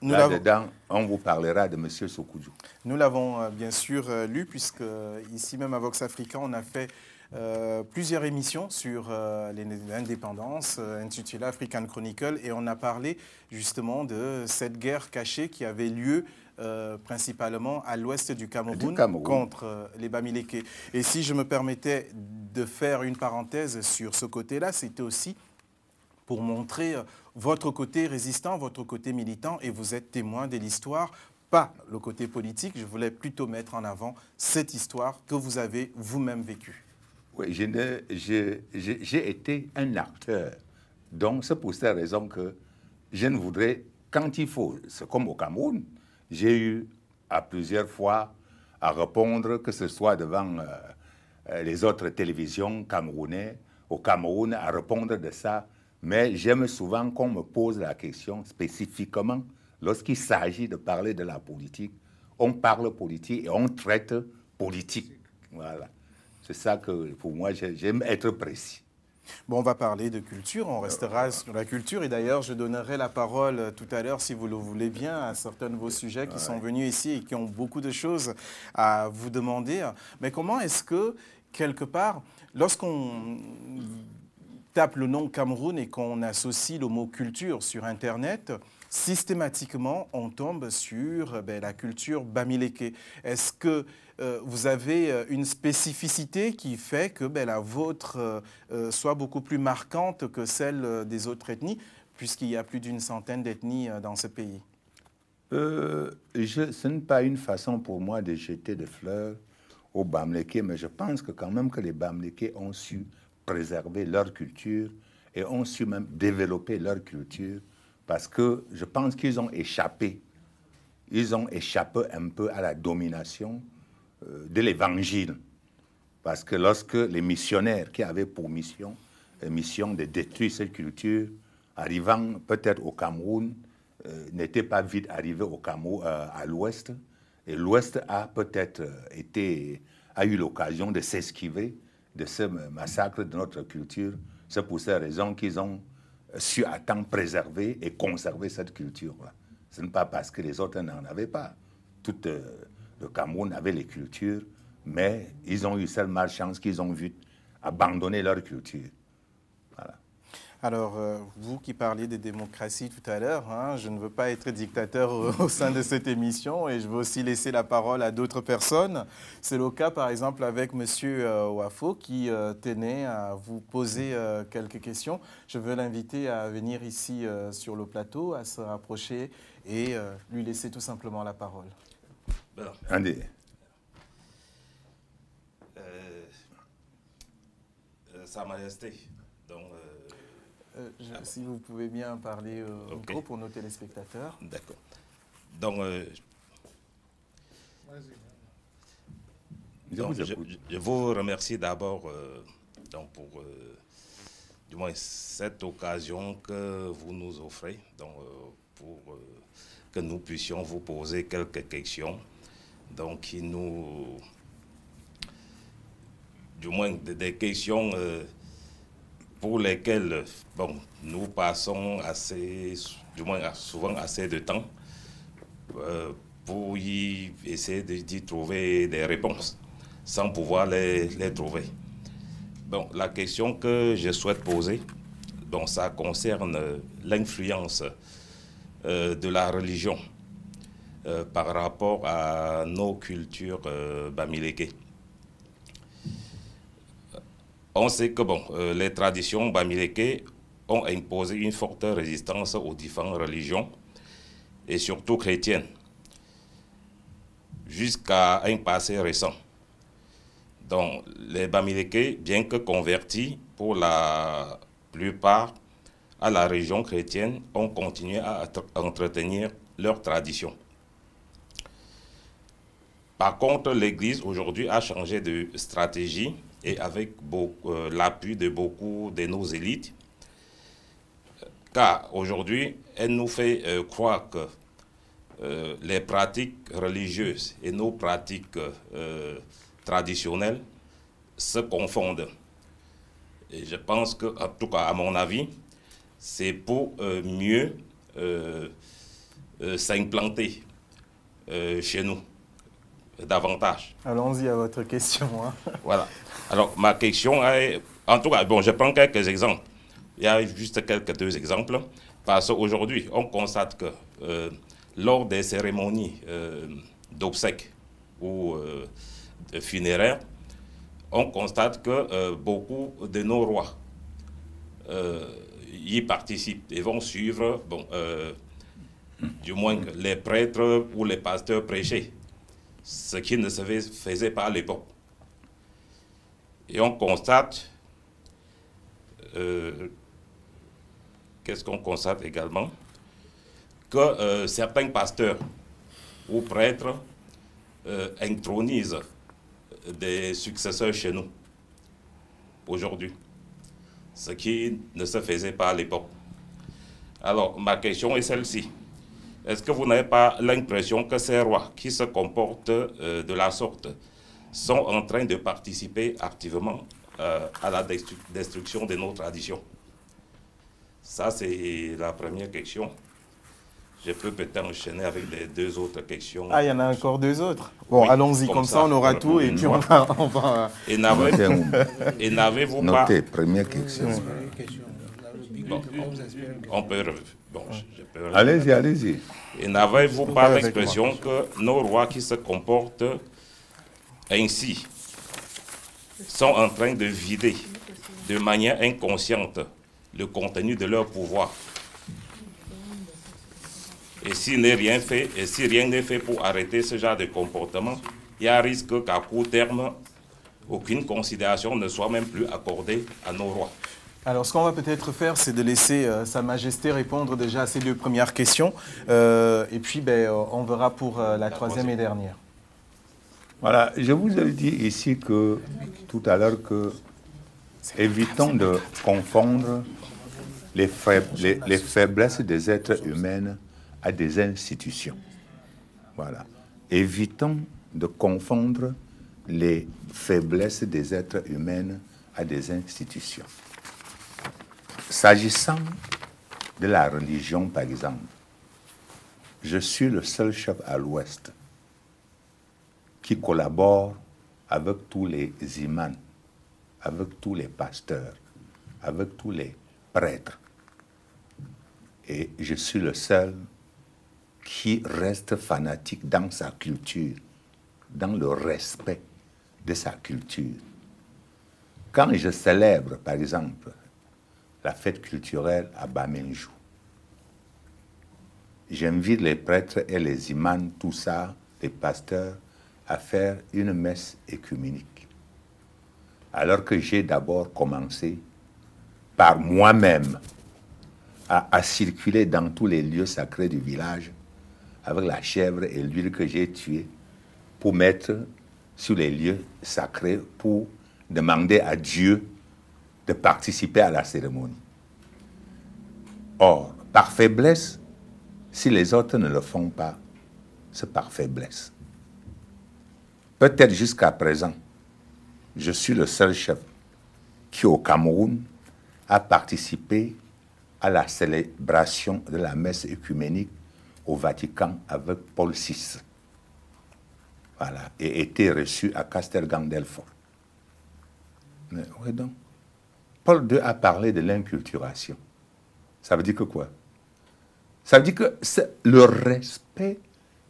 Là-dedans, on vous parlera de M. Sokoudjou. Nous l'avons euh, bien sûr euh, lu, puisque euh, ici même à Vox Africa, on a fait plusieurs émissions sur l'indépendance, intitulée African Chronicle, et on a parlé justement de cette guerre cachée qui avait lieu euh, principalement à l'ouest du, Cameroun, contre euh, les Bamileke. Et si je me permettais de faire une parenthèse sur ce côté-là, c'était aussi pour montrer euh, votre côté résistant, votre côté militant, et vous êtes témoin de l'histoire, pas le côté politique. Je voulais plutôt mettre en avant cette histoire que vous avez vous-même vécue. Oui, j'ai été un acteur. Donc, c'est pour cette raison que je ne voudrais, quand il faut, c'est comme au Cameroun, j'ai eu à plusieurs fois à répondre, que ce soit devant euh, euh, les autres télévisions camerounaises, au Cameroun, à répondre de ça. Mais j'aime souvent qu'on me pose la question spécifiquement lorsqu'il s'agit de parler de la politique. On parle politique et on traite politique. Voilà. C'est ça que pour moi, j'aime être précis. Bon, on va parler de culture, on restera euh, sur la culture et d'ailleurs je donnerai la parole euh, tout à l'heure, si vous le voulez bien, à certains de vos euh, sujets qui sont venus ici et qui ont beaucoup de choses à vous demander. Mais comment est-ce que, quelque part, lorsqu'on tape le nom Cameroun et qu'on associe le mot culture sur Internet, systématiquement on tombe sur ben, la culture bamileke Est-ce que euh, vous avez euh, une spécificité qui fait que ben, la vôtre euh, soit beaucoup plus marquante que celle des autres ethnies, puisqu'il y a plus d'une centaine d'ethnies dans ce pays Ce n'est pas une façon pour moi de jeter des fleurs aux Bamlékés, mais je pense que quand même que les Bamlékés ont su préserver leur culture et ont su même développer leur culture parce que je pense qu'ils ont échappé. Ils ont échappé un peu à la domination euh, de l'évangile. Parce que lorsque les missionnaires qui avaient pour mission, euh, mission de détruire cette culture, arrivant peut-être au Cameroun, euh, n'étaient pas vite arrivés au Cameroun, à l'ouest, et l'ouest a peut-être été, a eu l'occasion de s'esquiver de ce massacre de notre culture. C'est pour ces raisons qu'ils ont su à temps préserver et conserver cette culture Ce n'est pas parce que les autres n'en avaient pas. Toute, le Cameroun avait les cultures, mais ils ont eu cette malchance qu'ils ont vu abandonner leur culture. Voilà. Alors, euh, vous qui parliez des démocraties tout à l'heure, hein, je ne veux pas être dictateur au, sein de cette émission et je veux aussi laisser la parole à d'autres personnes. C'est le cas, par exemple, avec M. Wafo euh, qui euh, tenait à vous poser quelques questions. Je veux l'inviter à venir ici sur le plateau, à se rapprocher et lui laisser tout simplement la parole. Euh, euh, Sa Majesté. Donc, euh, ah si vous pouvez bien parler au micro pour nos téléspectateurs. D'accord. Donc, je, vous remercie d'abord donc pour du moins cette occasion que vous nous offrez donc, pour que nous puissions vous poser quelques questions donc qui nous, du moins des questions euh, pour lesquelles nous passons assez, du moins souvent assez de temps euh, pour y essayer d'y trouver des réponses sans pouvoir les, trouver. Bon, la question que je souhaite poser, ça concerne l'influence euh, de la religion euh, par rapport à nos cultures euh, bamilékées. On sait que bon, euh, les traditions bamileke ont imposé une forte résistance aux différentes religions et surtout chrétiennes jusqu'à un passé récent. Donc les Bamileke, bien que convertis pour la plupart à la religion chrétienne, ont continué à entretenir leurs traditions. Par contre, l'Église aujourd'hui a changé de stratégie et avec euh, l'appui de beaucoup de nos élites, car aujourd'hui, elle nous fait euh, croire que euh, les pratiques religieuses et nos pratiques traditionnelles se confondent. Et je pense que, en tout cas, à mon avis, c'est pour mieux s'implanter chez nous. Allons-y à votre question. Hein. <laughs> Voilà. Alors, ma question est, en tout cas, bon, je prends quelques exemples. Il y a juste quelques deux exemples. Parce qu'aujourd'hui, on constate que euh, lors des cérémonies euh, d'obsèques ou de euh, funéraires, on constate que beaucoup de nos rois y participent et vont suivre, bon, du moins les prêtres ou les pasteurs prêchés ce qui ne se faisait pas à l'époque. Et on constate, euh, qu'est-ce qu'on constate également Que euh, certains pasteurs ou prêtres euh, intronisent des successeurs chez nous aujourd'hui, ce qui ne se faisait pas à l'époque. Alors, ma question est celle-ci. Est-ce que vous n'avez pas l'impression que ces rois qui se comportent euh, de la sorte sont en train de participer activement euh, à la destruction de nos traditions Ça, c'est la première question. Je peux peut-être enchaîner avec les deux autres questions. Ah, il y en a encore deux autres. Bon, allons-y, comme, ça, on aura tout et puis on va. Et n'avez-vous pas. Notez, première question on peut allez-y, allez-y. Et n'avez-vous pas l'expression que nos rois qui se comportent ainsi sont en train de vider de manière inconsciente le contenu de leur pouvoir Et s'il rien fait, et si rien n'est fait pour arrêter ce genre de comportement, il y a risque qu'à court terme, aucune considération ne soit même plus accordée à nos rois. Alors, ce qu'on va peut-être faire, c'est de laisser euh, Sa Majesté répondre déjà à ces deux premières questions. Euh, et puis, ben, euh, on verra pour la, troisième, et dernière. Voilà, je vous ai dit ici que tout à l'heure que évitons de confondre les, les faiblesses des êtres humains à des institutions. Voilà. Évitons de confondre les faiblesses des êtres humains à des institutions. S'agissant de la religion, par exemple, je suis le seul chef à l'Ouest qui collabore avec tous les imams, avec tous les pasteurs, avec tous les prêtres. Et je suis le seul qui reste fanatique dans sa culture, dans le respect de sa culture. Quand je célèbre, par exemple, la fête culturelle à Bamenjou. J'invite les prêtres et les imams, tout ça, les pasteurs, à faire une messe écuménique. Alors que j'ai d'abord commencé par moi-même à, à, circuler dans tous les lieux sacrés du village avec la chèvre et l'huile que j'ai tuée pour mettre sur les lieux sacrés pour demander à Dieu de participer à la cérémonie. Or, par faiblesse, si les autres ne le font pas, c'est par faiblesse. Peut-être jusqu'à présent, je suis le seul chef qui, au Cameroun, a participé à la célébration de la messe œcuménique au Vatican avec Paul VI. Voilà, et été reçu à Castel Gandelfort. Mais oui donc. Paul II a parlé de l'inculturation. Ça veut dire que quoi Ça veut dire que c'est le respect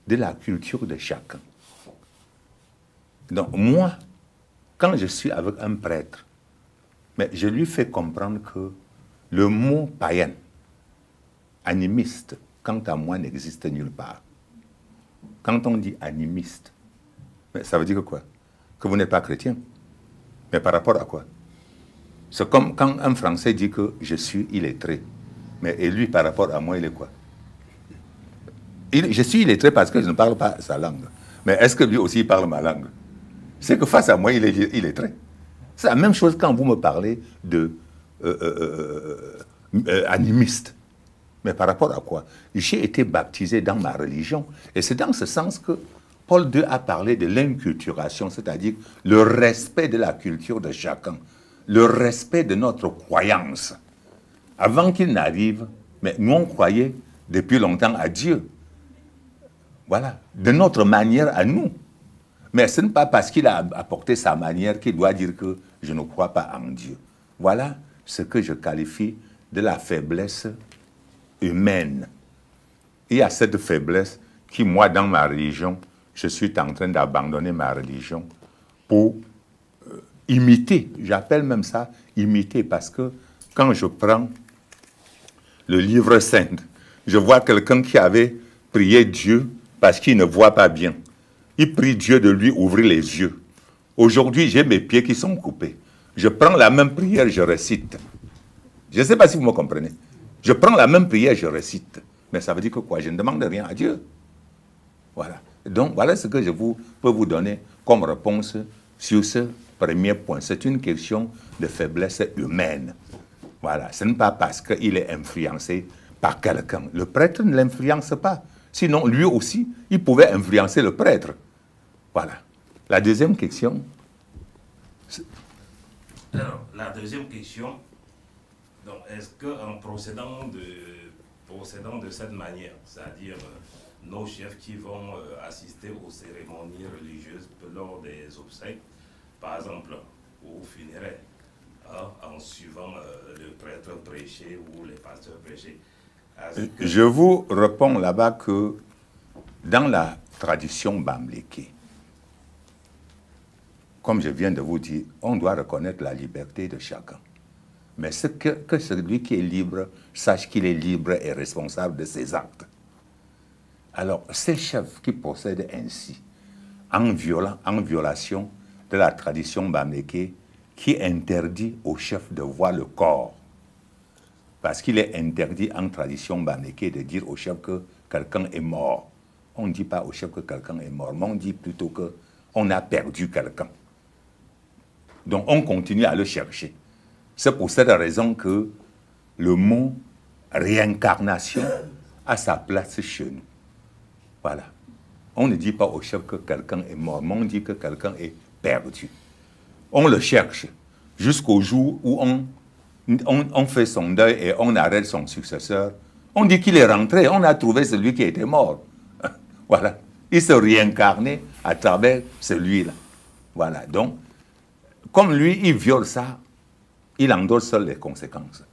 de la culture de chacun. Donc moi, quand je suis avec un prêtre, mais je lui fais comprendre que le mot païen, animiste, quant à moi, n'existe nulle part. Quand on dit animiste, ça veut dire que quoi Que vous n'êtes pas chrétien. Mais par rapport à quoi c'est comme quand un Français dit que je suis illettré. Mais et lui, par rapport à moi, il est quoi Je suis illettré parce que je ne parle pas sa langue. Mais est-ce que lui aussi parle ma langue C'est que face à moi, il est illettré. C'est la même chose quand vous me parlez de euh, euh, euh, animiste. Mais par rapport à quoi J'ai été baptisé dans ma religion. Et c'est dans ce sens que Paul II a parlé de l'inculturation, c'est-à-dire le respect de la culture de chacun le respect de notre croyance. Avant qu'il n'arrive, mais nous on croyait depuis longtemps à Dieu. Voilà, de notre manière à nous. Mais ce n'est pas parce qu'il a apporté sa manière qu'il doit dire que je ne crois pas en Dieu. Voilà ce que je qualifie de la faiblesse humaine. Il y a cette faiblesse qui, moi, dans ma religion, je suis en train d'abandonner ma religion pour Imité, j'appelle même ça imiter, parce que quand je prends le livre saint, je vois quelqu'un qui avait prié Dieu parce qu'il ne voit pas bien. Il prie Dieu de lui ouvrir les yeux. Aujourd'hui, j'ai mes pieds qui sont coupés. Je prends la même prière, je récite. Je ne sais pas si vous me comprenez. Je prends la même prière, je récite. Mais ça veut dire que quoi Je ne demande rien à Dieu. Voilà. Donc, voilà ce que je vous, peux vous donner comme réponse sur ce Premier point, c'est une question de faiblesse humaine. Voilà, ce n'est pas parce qu'il est influencé par quelqu'un. Le prêtre ne l'influence pas. Sinon, lui aussi, il pouvait influencer le prêtre. Voilà. La deuxième question. Alors, la deuxième question, est-ce qu'en procédant de, procédant de cette manière, c'est-à-dire euh, nos chefs qui vont euh, assister aux cérémonies religieuses lors des obsèques, par exemple, au funérailles, hein, en suivant euh, le prêtre prêché ou les pasteurs prêcher. Euh, je vous réponds là-bas que dans la tradition bamléké, comme je viens de vous dire, on doit reconnaître la liberté de chacun. Mais ce que, celui qui est libre sache qu'il est libre et responsable de ses actes. Alors, ces chefs qui possèdent ainsi, en, en violation de la tradition bamléké qui interdit au chef de voir le corps. Parce qu'il est interdit en tradition bamléké de dire au chef que quelqu'un est mort. On ne dit pas au chef que quelqu'un est mort, mais on dit plutôt que on a perdu quelqu'un. Donc on continue à le chercher. C'est pour cette raison que le mot réincarnation a sa place chez nous. Voilà. On ne dit pas au chef que quelqu'un est mort, mais on dit que quelqu'un est on le cherche jusqu'au jour où on, on, fait son deuil et on arrête son successeur. On dit qu'il est rentré, on a trouvé celui qui était mort. <laughs> voilà. Il se réincarnait à travers celui-là. Voilà. Donc, comme lui, il viole ça, il endosse seul les conséquences.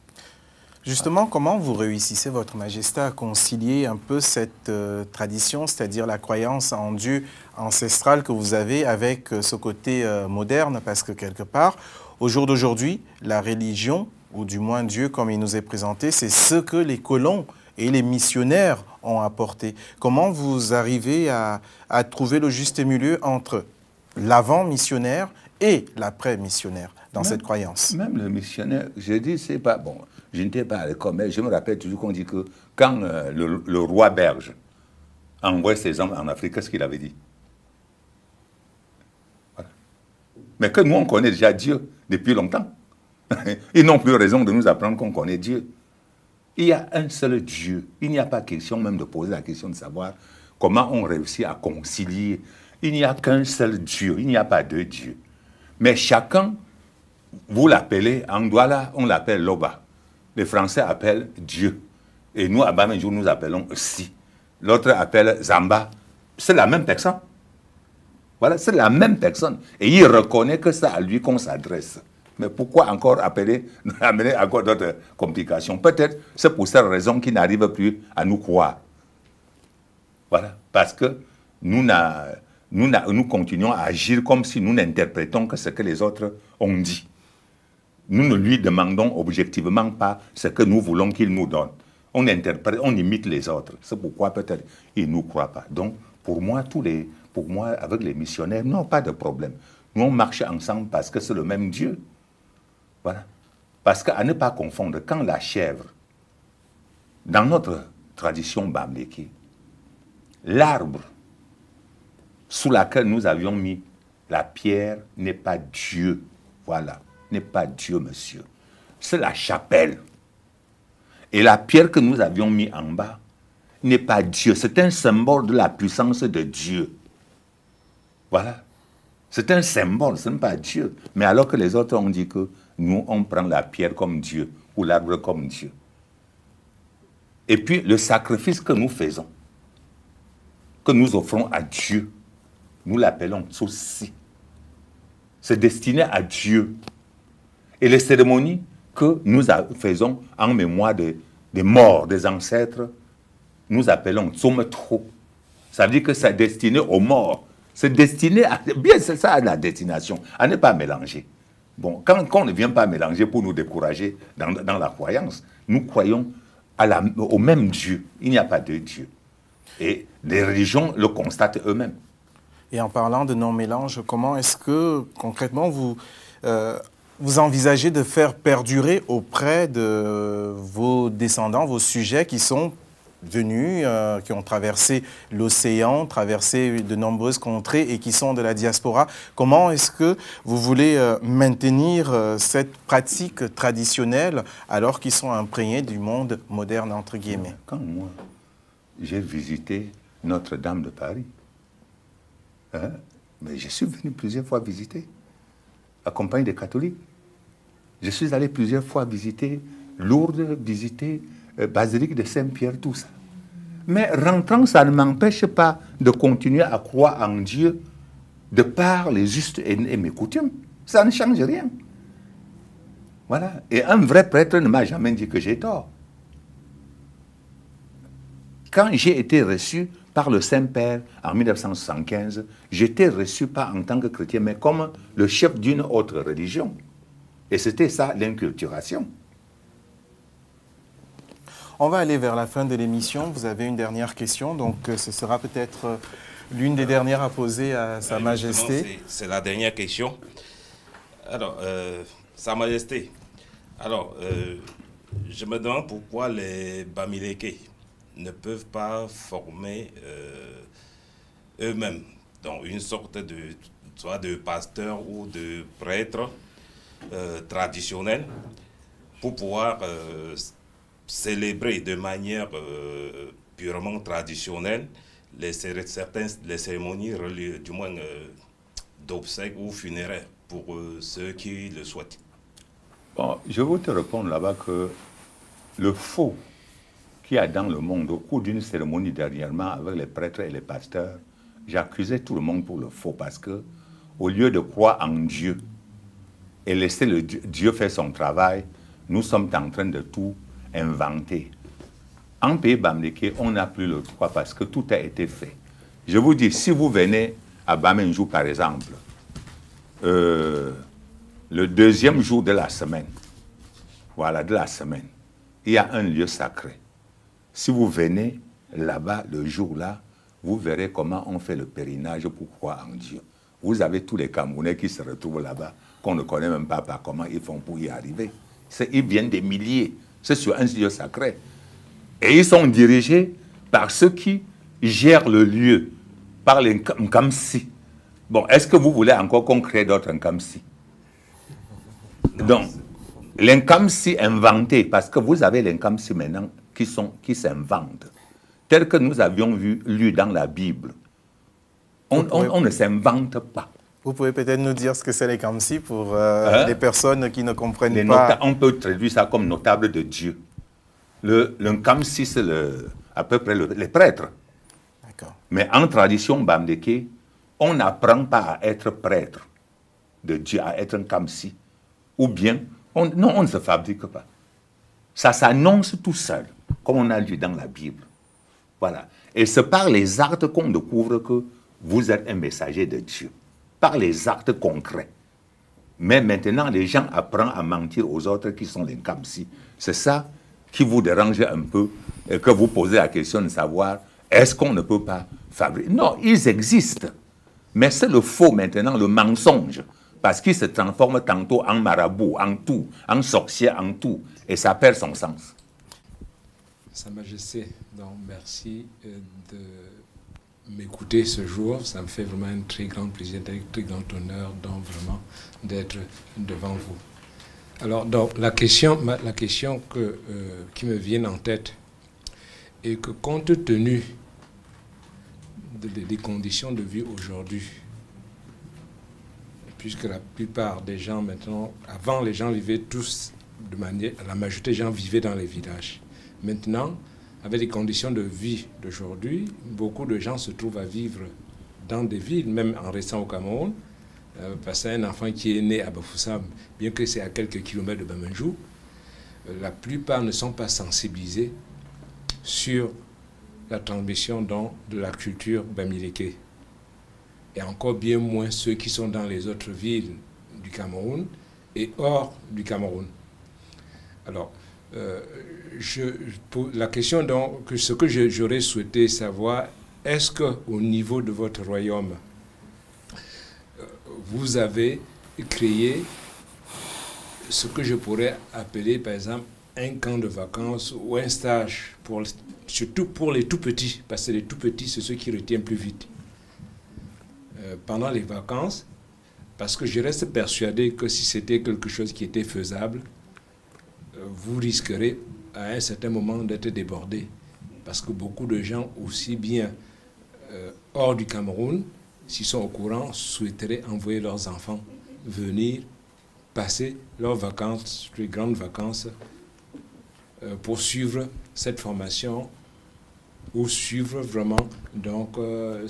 Justement, comment vous réussissez, Votre Majesté, à concilier un peu cette euh, tradition, c'est-à-dire la croyance en Dieu ancestral que vous avez avec euh, ce côté euh, moderne Parce que quelque part, au jour d'aujourd'hui, la religion, ou du moins Dieu comme il nous est présenté, c'est ce que les colons et les missionnaires ont apporté. Comment vous arrivez à, trouver le juste milieu entre l'avant-missionnaire et l'après-missionnaire dans cette croyance Même le missionnaire, je dis, c'est pas bon. Je n'étais pas à l'école, mais je me rappelle toujours qu'on dit que quand euh, le, roi Berge envoie ses hommes en Afrique, qu'est-ce qu'il avait dit Mais que nous, on connaît déjà Dieu depuis longtemps. <laughs> Ils n'ont plus raison de nous apprendre qu'on connaît Dieu. Il y a un seul Dieu. Il n'y a pas question même de poser la question de savoir comment on réussit à concilier. Il n'y a qu'un seul Dieu. Il n'y a pas deux dieux. Mais chacun, vous l'appelez, en Douala, on l'appelle Loba. Les Français appellent Dieu. Et nous, à Bamenjour, nous appelons Si. L'autre appelle Zamba. C'est la même personne. Voilà, c'est la même personne. Et il reconnaît que c'est à lui qu'on s'adresse. Mais pourquoi encore appeler, <laughs> amener encore d'autres complications Peut-être c'est pour cette raison qu'il n'arrive plus à nous croire. Voilà, parce que nous, nous, nous continuons à agir comme si nous n'interprétons que ce que les autres ont dit. Nous ne lui demandons objectivement pas ce que nous voulons qu'il nous donne. On interprète, on imite les autres. C'est pourquoi peut-être il ne nous croit pas. Donc, pour moi, tous les, pour moi, avec les missionnaires, non, pas de problème. Nous, on marche ensemble parce que c'est le même Dieu. Voilà. Parce qu'à ne pas confondre, quand la chèvre, dans notre tradition bambéki, l'arbre sous laquelle nous avions mis la pierre n'est pas Dieu. Voilà n'est pas Dieu, monsieur. C'est la chapelle. Et la pierre que nous avions mis en bas n'est pas Dieu. C'est un symbole de la puissance de Dieu. Voilà. C'est un symbole, ce n'est pas Dieu. Mais alors que les autres ont dit que nous, on prend la pierre comme Dieu ou l'arbre comme Dieu. Et puis le sacrifice que nous faisons, que nous offrons à Dieu, nous l'appelons aussi. C'est destiné à Dieu et les cérémonies que nous faisons en mémoire des, des morts, des ancêtres, nous appelons trop. Ça veut dire que c'est destiné aux morts. C'est destiné à... Bien, c'est ça la destination, à ne pas mélanger. Bon, quand, on ne vient pas mélanger pour nous décourager dans, la croyance, nous croyons au même Dieu. Il n'y a pas de Dieu. Et les religions le constatent eux-mêmes. Et en parlant de non-mélange, comment est-ce que concrètement vous euh, vous envisagez de faire perdurer auprès de vos descendants, vos sujets qui sont venus, euh, qui ont traversé l'océan, traversé de nombreuses contrées et qui sont de la diaspora. Comment est-ce que vous voulez euh, maintenir euh, cette pratique traditionnelle alors qu'ils sont imprégnés du monde moderne, entre guillemets Quand moi, j'ai visité Notre-Dame de Paris, hein, mais je suis venu plusieurs fois visiter accompagné des catholiques. Je suis allé plusieurs fois visiter Lourdes, visiter euh, Basilique de Saint-Pierre, tout ça. Mais rentrant, ça ne m'empêche pas de continuer à croire en Dieu de par les justes et mes coutumes. Ça ne change rien. Voilà. Et un vrai prêtre ne m'a jamais dit que j'ai tort. Quand j'ai été reçu par le Saint-Père en 1975, j'étais reçu pas en tant que chrétien, mais comme le chef d'une autre religion. Et c'était ça l'inculturation. On va aller vers la fin de l'émission. Vous avez une dernière question, donc euh, ce sera peut-être euh, l'une des dernières à poser à Sa euh, Majesté. C'est la dernière question. Alors, Sa Majesté, alors, je me demande pourquoi les Bamileke, ne peuvent pas former euh, eux-mêmes. dans une sorte de, soit de pasteur ou de prêtre euh, traditionnel pour pouvoir euh, célébrer de manière purement traditionnelle les, certains les cérémonies religieuses, du moins d'obsèques ou funéraires pour ceux qui le souhaitent. je vous te répondre là-bas que le faux dans le monde, au cours d'une cérémonie dernièrement avec les prêtres et les pasteurs, j'accusais tout le monde pour le faux parce que, au lieu de croire en Dieu et laisser le Dieu, faire son travail, nous sommes en train de tout inventer. En pays Bamléké, on n'a plus le droit parce que tout a été fait. Je vous dis, si vous venez à jour, par exemple, euh, le deuxième jour de la semaine, voilà, de la semaine, il y a un lieu sacré. Si vous venez là-bas le jour-là, vous verrez comment on fait le périnage pour croire en Dieu. Vous avez tous les Camerounais qui se retrouvent là-bas, qu'on ne connaît même pas, comment ils font pour y arriver. Ils viennent des milliers. C'est sur un lieu sacré. Et ils sont dirigés par ceux qui gèrent le lieu, par les Nkamsi. Bon, est-ce que vous voulez encore qu'on crée d'autres Nkamsi Donc, Nkamsi inventé, parce que vous avez Nkamsi maintenant qui s'inventent, qui que nous avions vu, lu dans la Bible. On, ne s'invente pas. Vous pouvez peut-être nous dire ce que c'est les Kamsi pour euh, hein? les personnes qui ne comprennent pas. On peut traduire ça comme notable de Dieu. Le, le Kamsi, c'est à peu près les prêtres. Mais en tradition Bamdeke, on n'apprend pas à être prêtre de Dieu, à être un Kamsi. Ou bien, non, on ne se fabrique pas. Ça s'annonce tout seul comme on a lu dans la Bible. Voilà. Et c'est par les actes qu'on découvre que vous êtes un messager de Dieu, par les actes concrets. Mais maintenant, les gens apprennent à mentir aux autres qui sont les Kamsi. C'est ça qui vous dérange un peu, et que vous posez la question de savoir, est-ce qu'on ne peut pas fabriquer Non, ils existent. Mais c'est le faux maintenant, le mensonge. Parce qu'il se transforme tantôt en marabout, en tout, en sorcier, en tout. Et ça perd son sens. Sa Majesté, donc merci euh, de m'écouter ce jour. Ça me fait vraiment un très grand plaisir, un très grand honneur donc vraiment d'être devant vous. Alors donc la question, la question que, euh, qui me vient en tête est que compte tenu des conditions de vie aujourd'hui, puisque la plupart des gens maintenant, avant les gens vivaient tous de manière, la majorité des gens vivaient dans les villages. Maintenant, avec les conditions de vie d'aujourd'hui, beaucoup de gens se trouvent à vivre dans des villes, même en restant au Cameroun. Euh, parce qu'un enfant qui est né à Bafoussam, bien que c'est à quelques kilomètres de Bamenjou, euh, la plupart ne sont pas sensibilisés sur la transmission de la culture bamileke. Et encore bien moins ceux qui sont dans les autres villes du Cameroun et hors du Cameroun. Alors, euh, je, la question donc, ce que j'aurais souhaité savoir, est-ce qu'au niveau de votre royaume, euh, vous avez créé ce que je pourrais appeler par exemple un camp de vacances ou un stage, pour, surtout pour les tout petits, parce que les tout petits, c'est ceux qui retiennent plus vite. Euh, pendant les vacances, parce que je reste persuadé que si c'était quelque chose qui était faisable, vous risquerez à un certain moment d'être débordé. Parce que beaucoup de gens, aussi bien euh, hors du Cameroun, s'ils sont au courant, souhaiteraient envoyer leurs enfants venir passer leurs vacances, les grandes vacances, euh, pour suivre cette formation ou suivre vraiment donc, euh,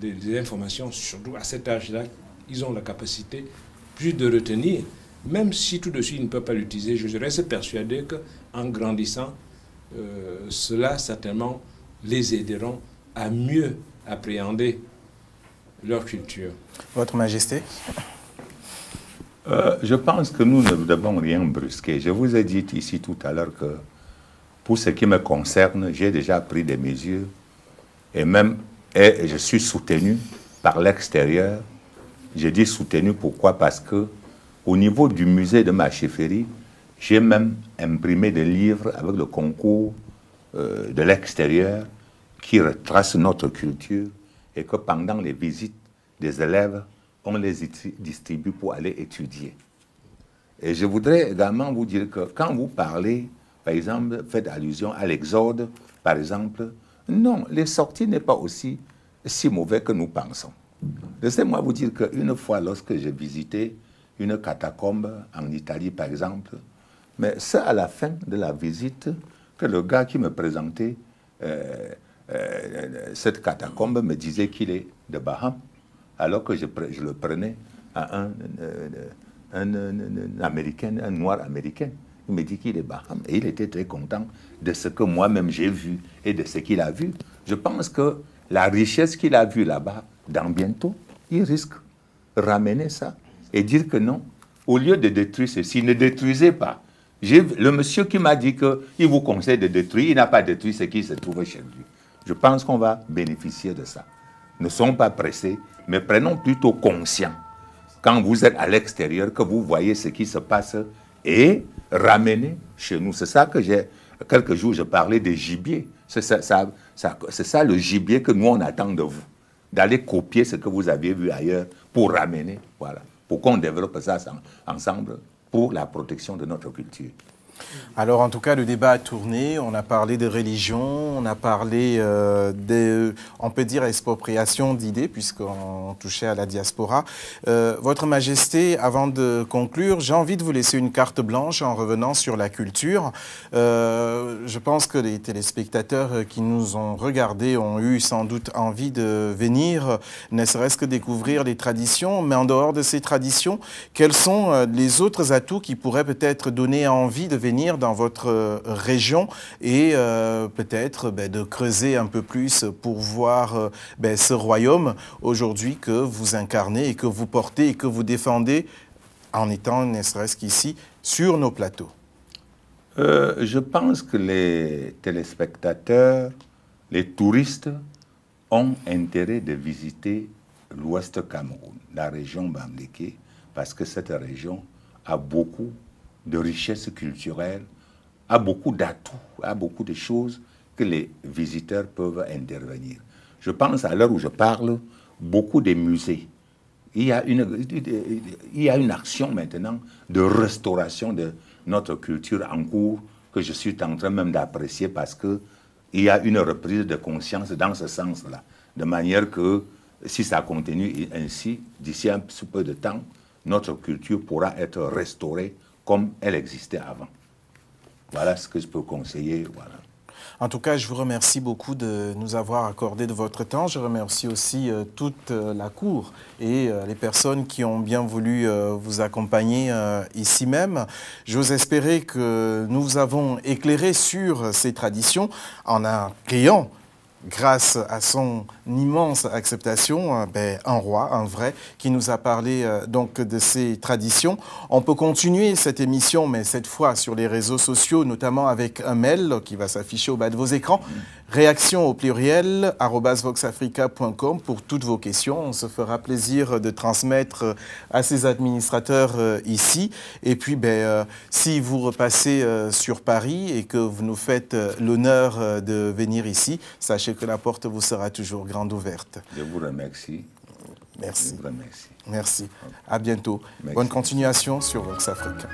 des informations, surtout à cet âge-là, ils ont la capacité plus de retenir même si tout de suite ils ne peut pas l'utiliser, je reste persuadé qu'en grandissant, euh, cela certainement les aideront à mieux appréhender leur culture. Votre Majesté euh, Je pense que nous ne devons rien brusquer. Je vous ai dit ici tout à l'heure que pour ce qui me concerne, j'ai déjà pris des mesures et même et je suis soutenu par l'extérieur. Je dis soutenu pourquoi Parce que au niveau du musée de chefferie, j'ai même imprimé des livres avec le concours euh, de l'extérieur qui retrace notre culture et que pendant les visites des élèves, on les distribue pour aller étudier. Et je voudrais également vous dire que quand vous parlez, par exemple, faites allusion à l'Exode, par exemple, non, les sorties n'est pas aussi si mauvais que nous pensons. Laissez-moi vous dire qu'une fois, lorsque j'ai visité une catacombe en Italie, par exemple. Mais c'est à la fin de la visite que le gars qui me présentait euh, euh, cette catacombe me disait qu'il est de Baham, alors que je, je le prenais à euh, un, un, américain, un noir américain. Il me dit qu'il est Baham. Et il était très content de ce que moi-même j'ai vu et de ce qu'il a vu. Je pense que la richesse qu'il a vue là-bas, dans bientôt, il risque de ramener ça et dire que non, au lieu de détruire ceci, ne détruisez pas. Le monsieur qui m'a dit qu'il vous conseille de détruire, il n'a pas détruit ce qui se trouvait chez lui. Je pense qu'on va bénéficier de ça. Ne sommes pas pressés, mais prenons plutôt conscient quand vous êtes à l'extérieur, que vous voyez ce qui se passe et ramenez chez nous. C'est ça que j'ai. Quelques jours, je parlais des gibiers. C'est ça, ça, le gibier que nous, on attend de vous. D'aller copier ce que vous aviez vu ailleurs pour ramener. Voilà pour qu'on développe ça ensemble pour la protection de notre culture. Alors en tout cas, le débat a tourné, on a parlé de religion, on a parlé euh, euh on peut dire, expropriation d'idées, puisqu'on touchait à la diaspora. Euh, Votre Majesté, avant de conclure, j'ai envie de vous laisser une carte blanche en revenant sur la culture. Euh, je pense que les téléspectateurs qui nous ont regardés ont eu sans doute envie de venir, ne serait-ce que découvrir les traditions, mais en dehors de ces traditions, quels sont les autres atouts qui pourraient peut-être donner envie de venir dans votre euh, région et euh, peut-être ben, de creuser un peu plus pour voir euh, ben, ce royaume aujourd'hui que vous incarnez et que vous portez et que vous défendez en étant ne serait-ce qu'ici sur nos plateaux Je pense que les téléspectateurs, les touristes ont intérêt de visiter l'ouest Cameroun, la région Bamléké, parce que cette région a beaucoup de richesse culturelle, a beaucoup d'atouts, a beaucoup de choses que les visiteurs peuvent intervenir. Je pense à l'heure où je parle, beaucoup des musées. Il y, a une, il y a une action maintenant de restauration de notre culture en cours que je suis en train même d'apprécier parce qu'il y a une reprise de conscience dans ce sens-là. De manière que si ça continue ainsi, d'ici un peu de temps, notre culture pourra être restaurée comme elle existait avant. Voilà ce que je peux conseiller. Voilà. En tout cas, je vous remercie beaucoup de nous avoir accordé de votre temps. Je remercie aussi euh, toute euh, la Cour et euh, les personnes qui ont bien voulu vous accompagner ici même. J'ose espérer que nous vous avons éclairé sur ces traditions en un créant grâce à son immense acceptation, hein, ben, un roi, un vrai, qui nous a parlé euh, donc de ses traditions. On peut continuer cette émission, mais cette fois sur les réseaux sociaux, notamment avec un mail qui va s'afficher au bas de vos écrans. Réaction au pluriel, voxafrica.com pour toutes vos questions. On se fera plaisir de transmettre euh, à ces administrateurs euh, ici. Et puis, ben, euh, si vous repassez sur Paris et que vous nous faites l'honneur de venir ici, sachez que la porte vous sera toujours grande ouverte. Je vous remercie. Merci. Merci. Merci. À bientôt. Bonne continuation sur Vox Africa.